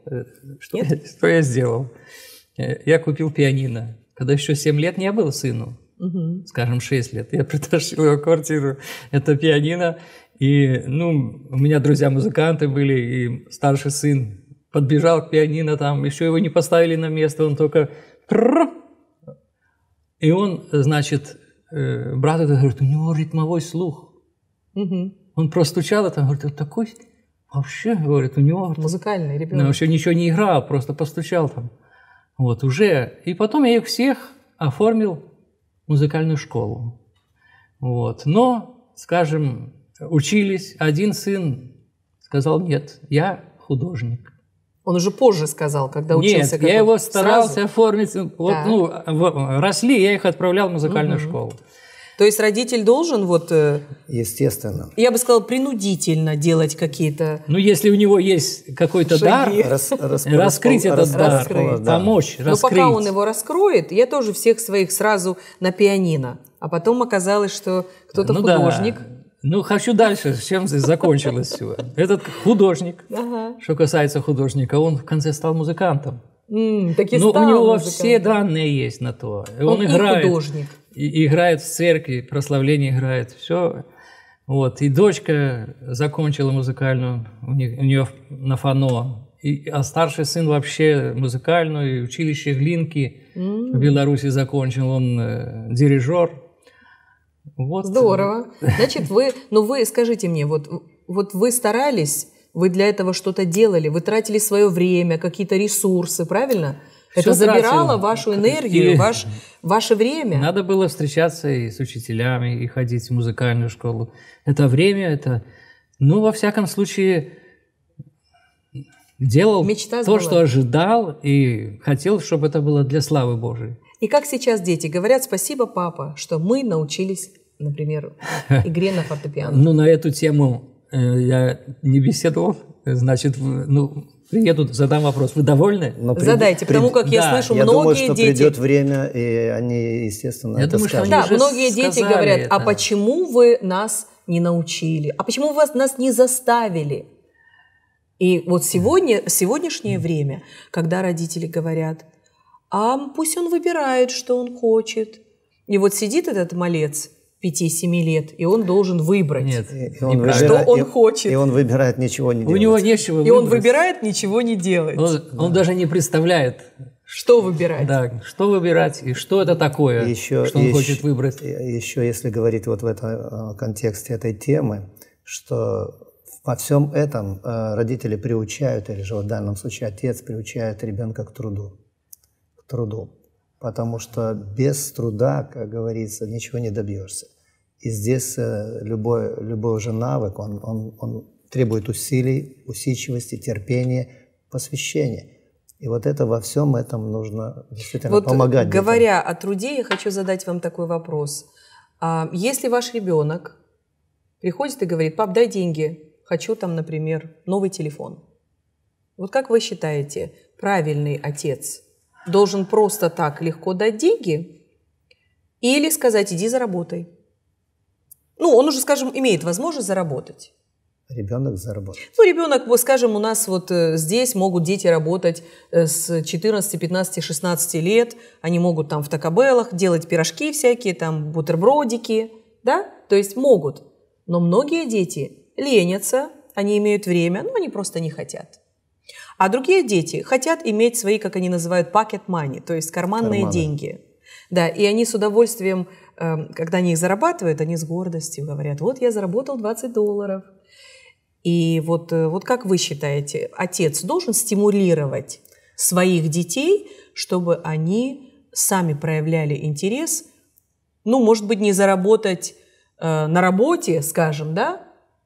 Что, Нет? я, что я сделал? Э, я купил пианино. Когда еще 7 лет не было сыну, угу. скажем, 6 лет, я притащил его в квартиру, это пианино. И, ну, у меня друзья-музыканты были, и старший сын подбежал к пианино там, еще его не поставили на место, он только... И он, значит, э, брат говорит, у него ритмовой слух. Угу. Он простучал там, говорит, вот такой вообще, говорит, у него... Музыкальный ребенок. Вообще ничего не играл, просто постучал там. Вот, уже. И потом я их всех оформил в музыкальную школу. Вот. Но, скажем, учились. Один сын сказал, нет, я художник. Он уже позже сказал, когда учился. Нет, я его старался сразу? оформить. Вот, да. ну, росли, я их отправлял в музыкальную угу. школу. То есть родитель должен вот... Э, Естественно. Я бы сказала принудительно делать какие-то... Ну, если у него есть какой-то дар, рас, рас, раскрыть этот дар, раскрыть. помочь, Но раскрыть. Но пока он его раскроет, я тоже всех своих сразу на пианино. А потом оказалось, что кто-то ну, художник. Да. Ну, хочу дальше, с чем здесь закончилось все. Этот художник, что касается художника, он в конце стал музыкантом. Mm, ну, у него музыкант. все данные есть на то. Он, он играет. художник и, играет в церкви, прославление играет, все. Вот. И дочка закончила музыкальную, у, них, у нее на фано. И, а старший сын вообще музыкальную, училище Глинки mm. в Беларуси закончил, он э, дирижер. Вот. Здорово. Значит, вы, ну вы скажите мне, вот, вот вы старались, вы для этого что-то делали, вы тратили свое время, какие-то ресурсы, правильно? это забирало вашу энергию, и... ваш, ваше время. Надо было встречаться и с учителями, и ходить в музыкальную школу. Это время, это... Ну, во всяком случае, делал Мечта то, что ожидал, и хотел, чтобы это было для славы Божией. И как сейчас дети говорят спасибо, папа, что мы научились, например, игре на фортепиано. Ну, на эту тему Э, я не беседовал, значит, ну, приедут, задам вопрос. Вы довольны? Но ну, при... Задайте, потому как я да. слышу, я многие думаю, что дети... придет время, и они, естественно, я это думаю, скажут. да, многие дети говорят, это. а почему вы нас не научили? А почему вы вас, нас не заставили? И вот сегодня, сегодняшнее время, когда родители говорят, а пусть он выбирает, что он хочет. И вот сидит этот малец – 5-7 лет, и он должен выбрать, Нет, и он выбира... что он и, хочет. И он выбирает ничего не делать. У него нечего выбрать. И он выбирает ничего не делать. Он, да. даже не представляет. Что выбирать. Да, что выбирать и что это такое, еще, что он еще, хочет выбрать. Еще если говорить вот в этом э, контексте этой темы, что во всем этом э, родители приучают, или же в данном случае отец приучает ребенка к труду. К труду потому что без труда, как говорится, ничего не добьешься. И здесь э, любой, любой уже навык, он, он, он требует усилий, усидчивости, терпения, посвящения. И вот это во всем этом нужно действительно вот э, помогать. Говоря детям. о труде, я хочу задать вам такой вопрос. А, если ваш ребенок приходит и говорит, пап, дай деньги, хочу там, например, новый телефон. Вот как вы считаете, правильный отец – должен просто так легко дать деньги или сказать, иди заработай. Ну, он уже, скажем, имеет возможность заработать. Ребенок заработает. Ну, ребенок, вот, скажем, у нас вот э, здесь могут дети работать э, с 14, 15, 16 лет. Они могут там в такабелах делать пирожки всякие, там бутербродики, да? То есть могут. Но многие дети ленятся, они имеют время, но они просто не хотят. А другие дети хотят иметь свои, как они называют, pocket money, то есть карманные Карманы. деньги. Да, и они с удовольствием, эм, когда они их зарабатывают, они с гордостью говорят, вот я заработал 20 долларов. И вот, э, вот как вы считаете, отец должен стимулировать своих детей, чтобы они сами проявляли интерес, ну, может быть, не заработать э, на работе, скажем, да,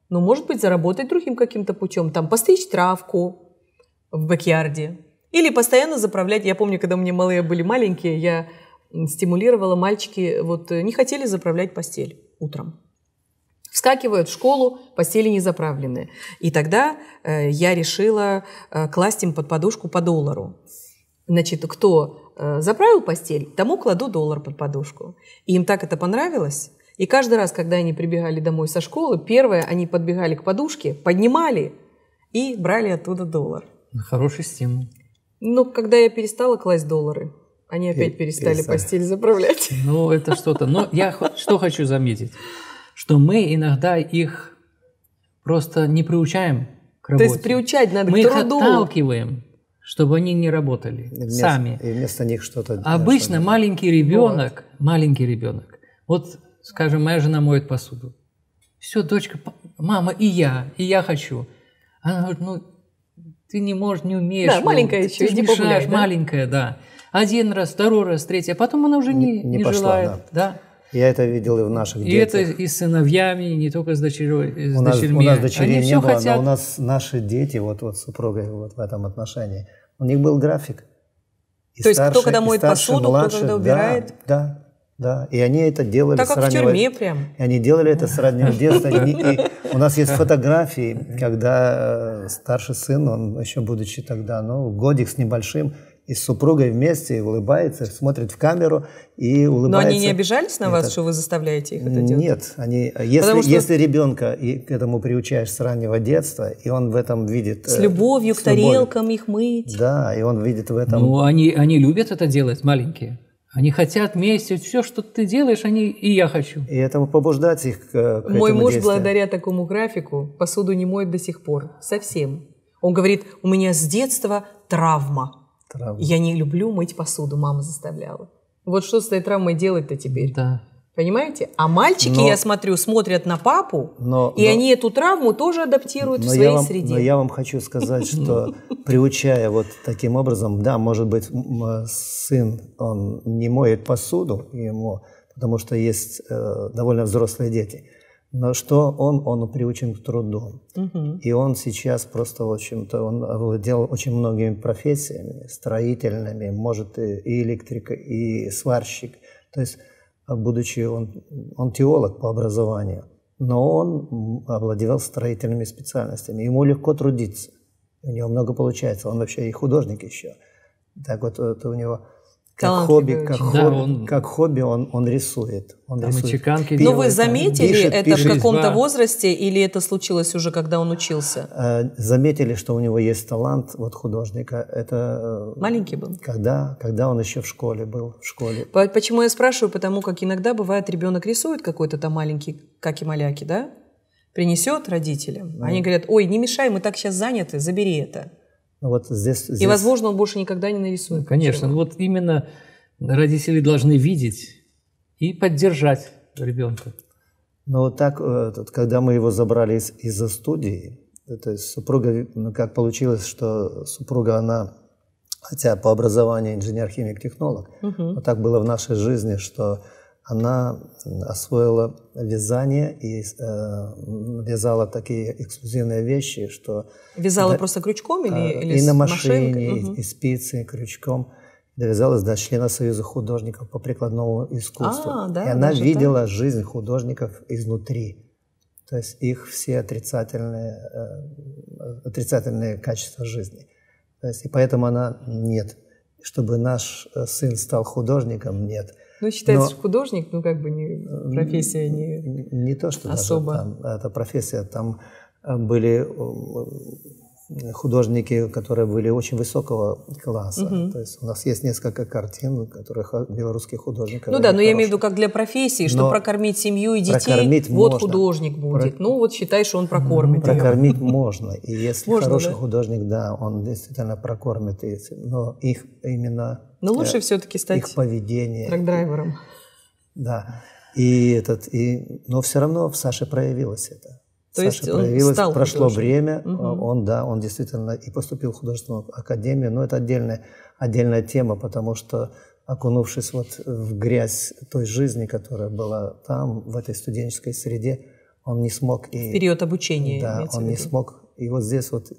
но, может быть, заработать другим каким-то путем, там, постричь травку, в бэкьярде. Или постоянно заправлять. Я помню, когда у меня малые были маленькие, я стимулировала мальчики, вот э, не хотели заправлять постель утром. Вскакивают в школу, постели не заправлены. И тогда э, я решила э, класть им под подушку по доллару. Значит, кто э, заправил постель, тому кладу доллар под подушку. И им так это понравилось. И каждый раз, когда они прибегали домой со школы, первое, они подбегали к подушке, поднимали и брали оттуда доллар. Хороший стимул. Ну, когда я перестала класть доллары, они опять перестали перестали. постель заправлять. Ну, это что-то. Но ну, я что хочу заметить, что мы иногда их просто не приучаем к работе. То есть приучать надо мы к труду. Мы их отталкиваем, чтобы они не работали вместо, сами. И вместо них что-то... Обычно что маленький ребенок, вот. маленький ребенок, вот, скажем, моя жена моет посуду. Все, дочка, мама, и я, и я хочу. Она говорит, ну, ты не можешь, не умеешь. Да, маленькая ты, еще, ты мешаешь, погуляй, да? маленькая, да. Один раз, второй раз, третий, а потом она уже не, не, не, пошла, желает. Да. да. Я это видел и в наших и детях. И это и с сыновьями, и не только с, дочерей, с у нас, дочерьми. У нас дочерей Они не было, хотят... но у нас наши дети, вот, вот супруга вот в этом отношении, у них был график. И То старше, есть кто когда моет посуду, младше, кто когда убирает? Да, да. Да, и они это делали так, как с раннего... в тюрьме прям. И они делали это с раннего детства. И у нас есть фотографии, когда э, старший сын, он еще будучи тогда, ну, годик с небольшим, и с супругой вместе улыбается, смотрит в камеру и улыбается. Но они не обижались на вас, это... что вы заставляете их это делать? Нет, они, если, что... если ребенка и к этому приучаешь с раннего детства, и он в этом видит... С э, любовью э, к любовью. тарелкам их мыть. Да, и он видит в этом... Ну, они, они любят это делать, маленькие. Они хотят вместе Все, что ты делаешь, они и я хочу. И этому побуждать их к, к Мой муж, действию. благодаря такому графику, посуду не моет до сих пор. Совсем. Он говорит, у меня с детства травма. травма. Я не люблю мыть посуду, мама заставляла. Вот что с этой травмой делать-то теперь? Да. Понимаете? А мальчики, но, я смотрю, смотрят на папу, но, и но, они эту травму тоже адаптируют в своей вам, среде. Но я вам хочу сказать, что приучая вот таким образом, да, может быть, э, сын, он не моет посуду ему, потому что есть э, довольно взрослые дети. Но что он, он приучен к труду. И он сейчас просто, в общем-то, он владел очень многими профессиями, строительными, может, и электрик, и сварщик. То есть Э, будучи он, он теолог по образованию, но он обладал строительными специальностями. Ему легко трудиться, у него много получается, он вообще и художник еще. Так вот, вот у него как хобби, как, да, хобби, он... как хобби он, он рисует. Он там рисует. чеканки пишет, Но ну, вы заметили пишет, это пишет. в каком-то возрасте или это случилось уже, когда он учился? Э, заметили, что у него есть талант вот художника. Это э, маленький был. Когда, когда он еще в школе был, в школе. Почему я спрашиваю? Потому как иногда бывает ребенок рисует какой-то там маленький, как и маляки, да? Принесет родителям. Mm. Они говорят: "Ой, не мешай, мы так сейчас заняты, забери это". Вот здесь, здесь... И, возможно, он больше никогда не нарисует. Ну, конечно, вот именно родители должны видеть и поддержать ребенка. Но ну, так, э, когда мы его забрали из, из-за студии, то есть супруга, ну, как получилось, что супруга, она, хотя по образованию инженер-химик-технолог, угу. но так было в нашей жизни, что она освоила вязание и э, вязала такие эксклюзивные вещи, что... Вязала да, просто крючком или, э, или И на машине, и, угу. и спицей, и крючком. Довязалась до члена Союза художников по прикладному искусству. А, да, и она даже, видела да? жизнь художников изнутри. То есть их все отрицательные, э, отрицательные качества жизни. То есть, и поэтому она нет. Чтобы наш э, сын стал художником, нет. Ну, считается, что художник, ну, как бы не, профессия не Не то, что особо. Даже там, а, эта профессия, там а, были художники, которые были очень высокого класса. Угу. То есть у нас есть несколько картин, которых э, белорусских художников. Ну да, но хорошие. я имею в виду как для профессии, чтобы прокормить семью и детей, прокормить вот можно. художник будет. Про... Ну вот считай, что он прокормит. Прокормить ее. можно. И если можно, хороший да? художник, да, он действительно прокормит. Но их именно... Но лучше э, все-таки стать их поведение. трак-драйвером. Да. И этот, и, но все равно в Саше проявилось это. То Саша есть проявилось, стал прошло время, угу. он, да, он действительно и поступил в художественную академию, но это отдельная, отдельная тема, потому что окунувшись вот в грязь той жизни, которая была там, в этой студенческой среде, он не смог... И, в период обучения, Да, он не смог. И вот здесь вот э,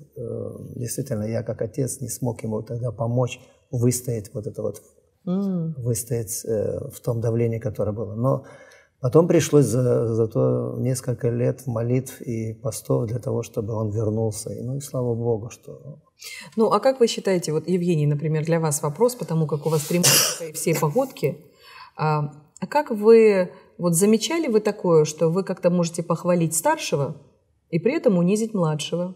действительно я как отец не смог ему тогда помочь выстоять вот это вот, mm. выстоять э, в том давлении, которое было. Но Потом пришлось за, за то несколько лет молитв и постов для того, чтобы он вернулся. И, ну и слава Богу, что... Ну, а как вы считаете, вот, Евгений, например, для вас вопрос, потому как у вас три все погодки, а, а как вы, вот замечали вы такое, что вы как-то можете похвалить старшего и при этом унизить младшего?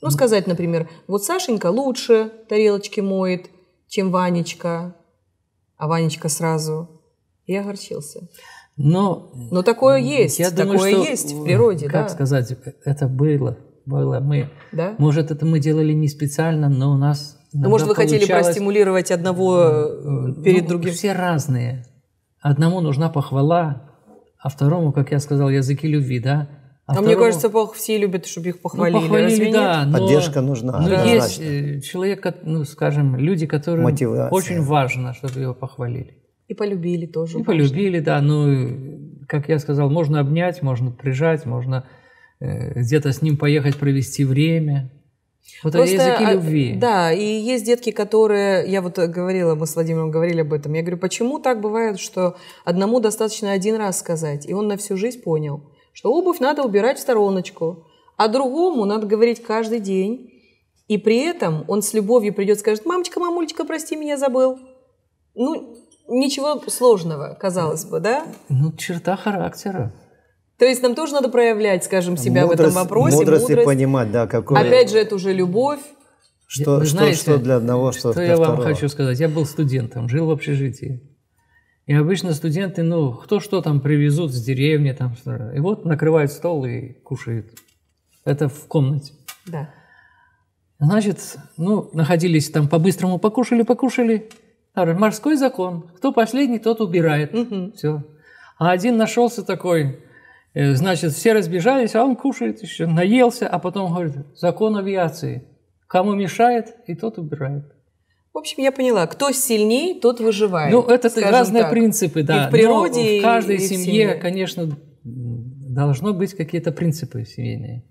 Ну, сказать, например, вот Сашенька лучше тарелочки моет, чем Ванечка, а Ванечка сразу. И огорчился. Но, Но такое есть, я такое думаю, что, есть в природе. Как да? сказать, это было, было мы. Да? Может, это мы делали не специально, но у нас ну, может, вы хотели простимулировать одного э, перед ну, другим? Все разные. Одному нужна похвала, а второму, как я сказал, языки любви, да? А, а второму... мне кажется, бог все любят, чтобы их ну, похвалили. Ну, похвалили, Разве да. Нет? Но, Поддержка нужна. Но да. есть э, человек, ну, скажем, люди, которым Мотивация. очень важно, чтобы его похвалили. И полюбили тоже. И важно. полюбили, да. Ну, как я сказал, можно обнять, можно прижать, можно э, где-то с ним поехать провести время. Вот Просто, о языке а, любви. Да, и есть детки, которые, я вот э, говорила, мы с Владимиром говорили об этом, я говорю, почему так бывает, что одному достаточно один раз сказать, и он на всю жизнь понял, что обувь надо убирать в стороночку, а другому надо говорить каждый день, и при этом он с любовью придет скажет, мамочка, мамулечка, прости меня, забыл. Ну, ничего сложного, казалось бы, да? Ну, черта характера. То есть нам тоже надо проявлять, скажем, себя мудрость, в этом вопросе. Мудрость, мудрость и понимать, да, какой. Опять же, это уже любовь. Что, Вы знаете, что для одного, что, что для я вам хочу сказать. Я был студентом, жил в общежитии. И обычно студенты, ну, кто что там привезут с деревни, там, и вот накрывают стол и кушают. Это в комнате. Да. Значит, ну, находились там по-быстрому, покушали, покушали, Морской закон. Кто последний, тот убирает. Угу. Все. А один нашелся такой, э, значит, все разбежались, а он кушает еще, наелся, а потом говорит, закон авиации. Кому мешает, и тот убирает. В общем, я поняла, кто сильнее, тот выживает. Ну, это разные так. принципы, да. И в природе, Но в каждой и семье, в семье, конечно, должно быть какие-то принципы семейные.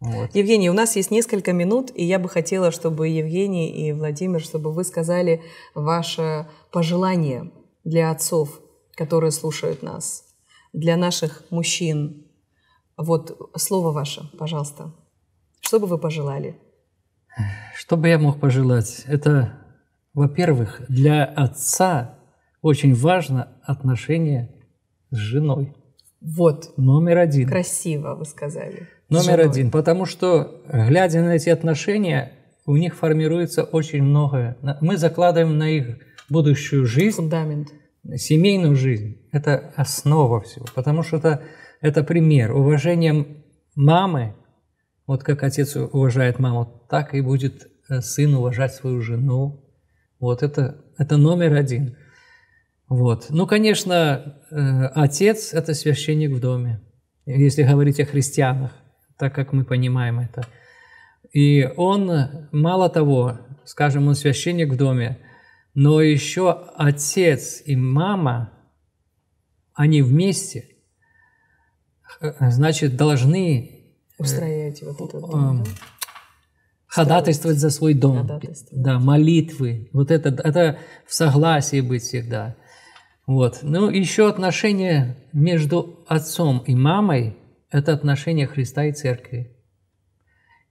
Вот. Евгений, у нас есть несколько минут, и я бы хотела, чтобы Евгений и Владимир, чтобы вы сказали ваше пожелание для отцов, которые слушают нас, для наших мужчин. Вот слово ваше, пожалуйста. Что бы вы пожелали? Что бы я мог пожелать? Это, во-первых, для отца очень важно отношение с женой. Вот. Номер один. Красиво вы сказали. Номер один. Потому что, глядя на эти отношения, у них формируется очень многое. Мы закладываем на их будущую жизнь. Фундамент. Семейную жизнь. Это основа всего. Потому что это, это пример. Уважением мамы, вот как отец уважает маму, так и будет э, сын уважать свою жену. Вот это, это номер один. Вот. Ну, конечно, э, отец – это священник в доме, если говорить о христианах так как мы понимаем это. И он, мало того, скажем, он священник в доме, но еще отец и мама, они вместе, э, значит, должны э, устранять вот это, э, да? ходатайствовать за свой дом, да, молитвы, вот это, это в согласии быть всегда. Вот. Ну, еще отношения между отцом и мамой –– это отношение Христа и Церкви.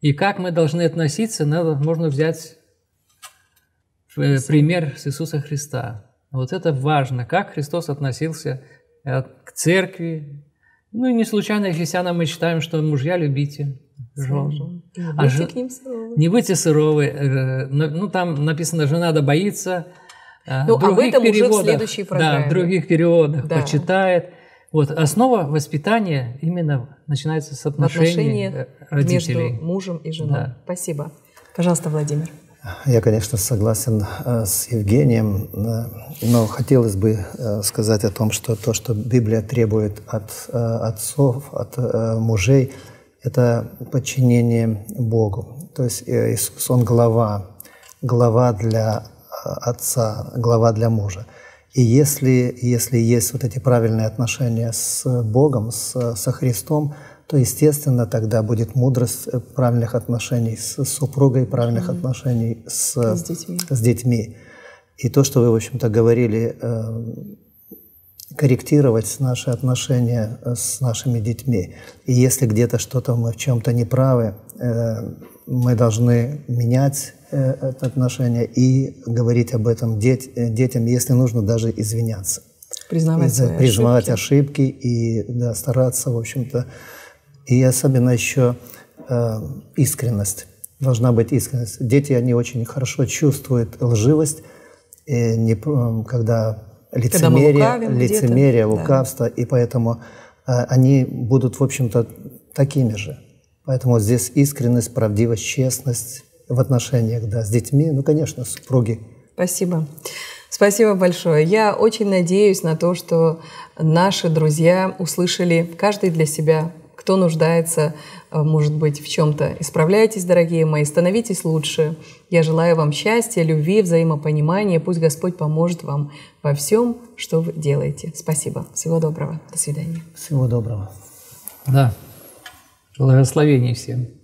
И как мы должны относиться, надо, можно взять э, пример с Иисуса Христа. Вот это важно, как Христос относился э, к церкви. Ну и не случайно Ефесянам мы читаем, что мужья любите жен. Не а ж... Не будьте суровы. Э, ну, там написано, жена да боится. Ну, других об этом переводах, уже в следующей программе. Да, в других переводах да. почитает. Вот основа воспитания именно начинается с отношений э, родителей. между мужем и женой. Да. Спасибо. Пожалуйста, Владимир. Я, конечно, согласен э, с Евгением, но хотелось бы э, сказать о том, что то, что Библия требует от отцов, от мужей, это подчинение Богу. То есть Иисус, Он глава, глава для отца, глава для мужа. И если, если есть вот эти правильные отношения с Богом, с, со Христом, то, естественно, тогда будет мудрость э, правильных отношений с супругой, правильных mm-hmm. отношений с, с, детьми. с детьми. И то, что вы, в общем-то, говорили, э, корректировать наши отношения э, с нашими детьми. И если где-то что-то мы в чем-то неправы, э, мы должны менять э, это отношение и говорить об этом э, детям, если нужно, даже извиняться. Признавать, и, признавать ошибки. ошибки и да, стараться, в общем-то. И особенно еще э, искренность. Должна быть искренность. Дети, они очень хорошо чувствуют лживость, и э, не, когда лицемерие, когда лицемерие лукавство, да. и поэтому э, они будут, в общем-то, такими же. Поэтому вот здесь искренность, правдивость, честность в отношениях, да, с детьми, ну, конечно, супруги. Спасибо. Спасибо большое. Я очень надеюсь на то, что наши друзья услышали каждый для себя, кто нуждается, э, может быть, в чем-то. Исправляйтесь, дорогие мои, становитесь лучше. Я желаю вам счастья, любви, взаимопонимания. Пусть Господь поможет вам во всем, что вы делаете. Спасибо. Всего доброго. До свидания. Всего доброго. Да. Благословений всем.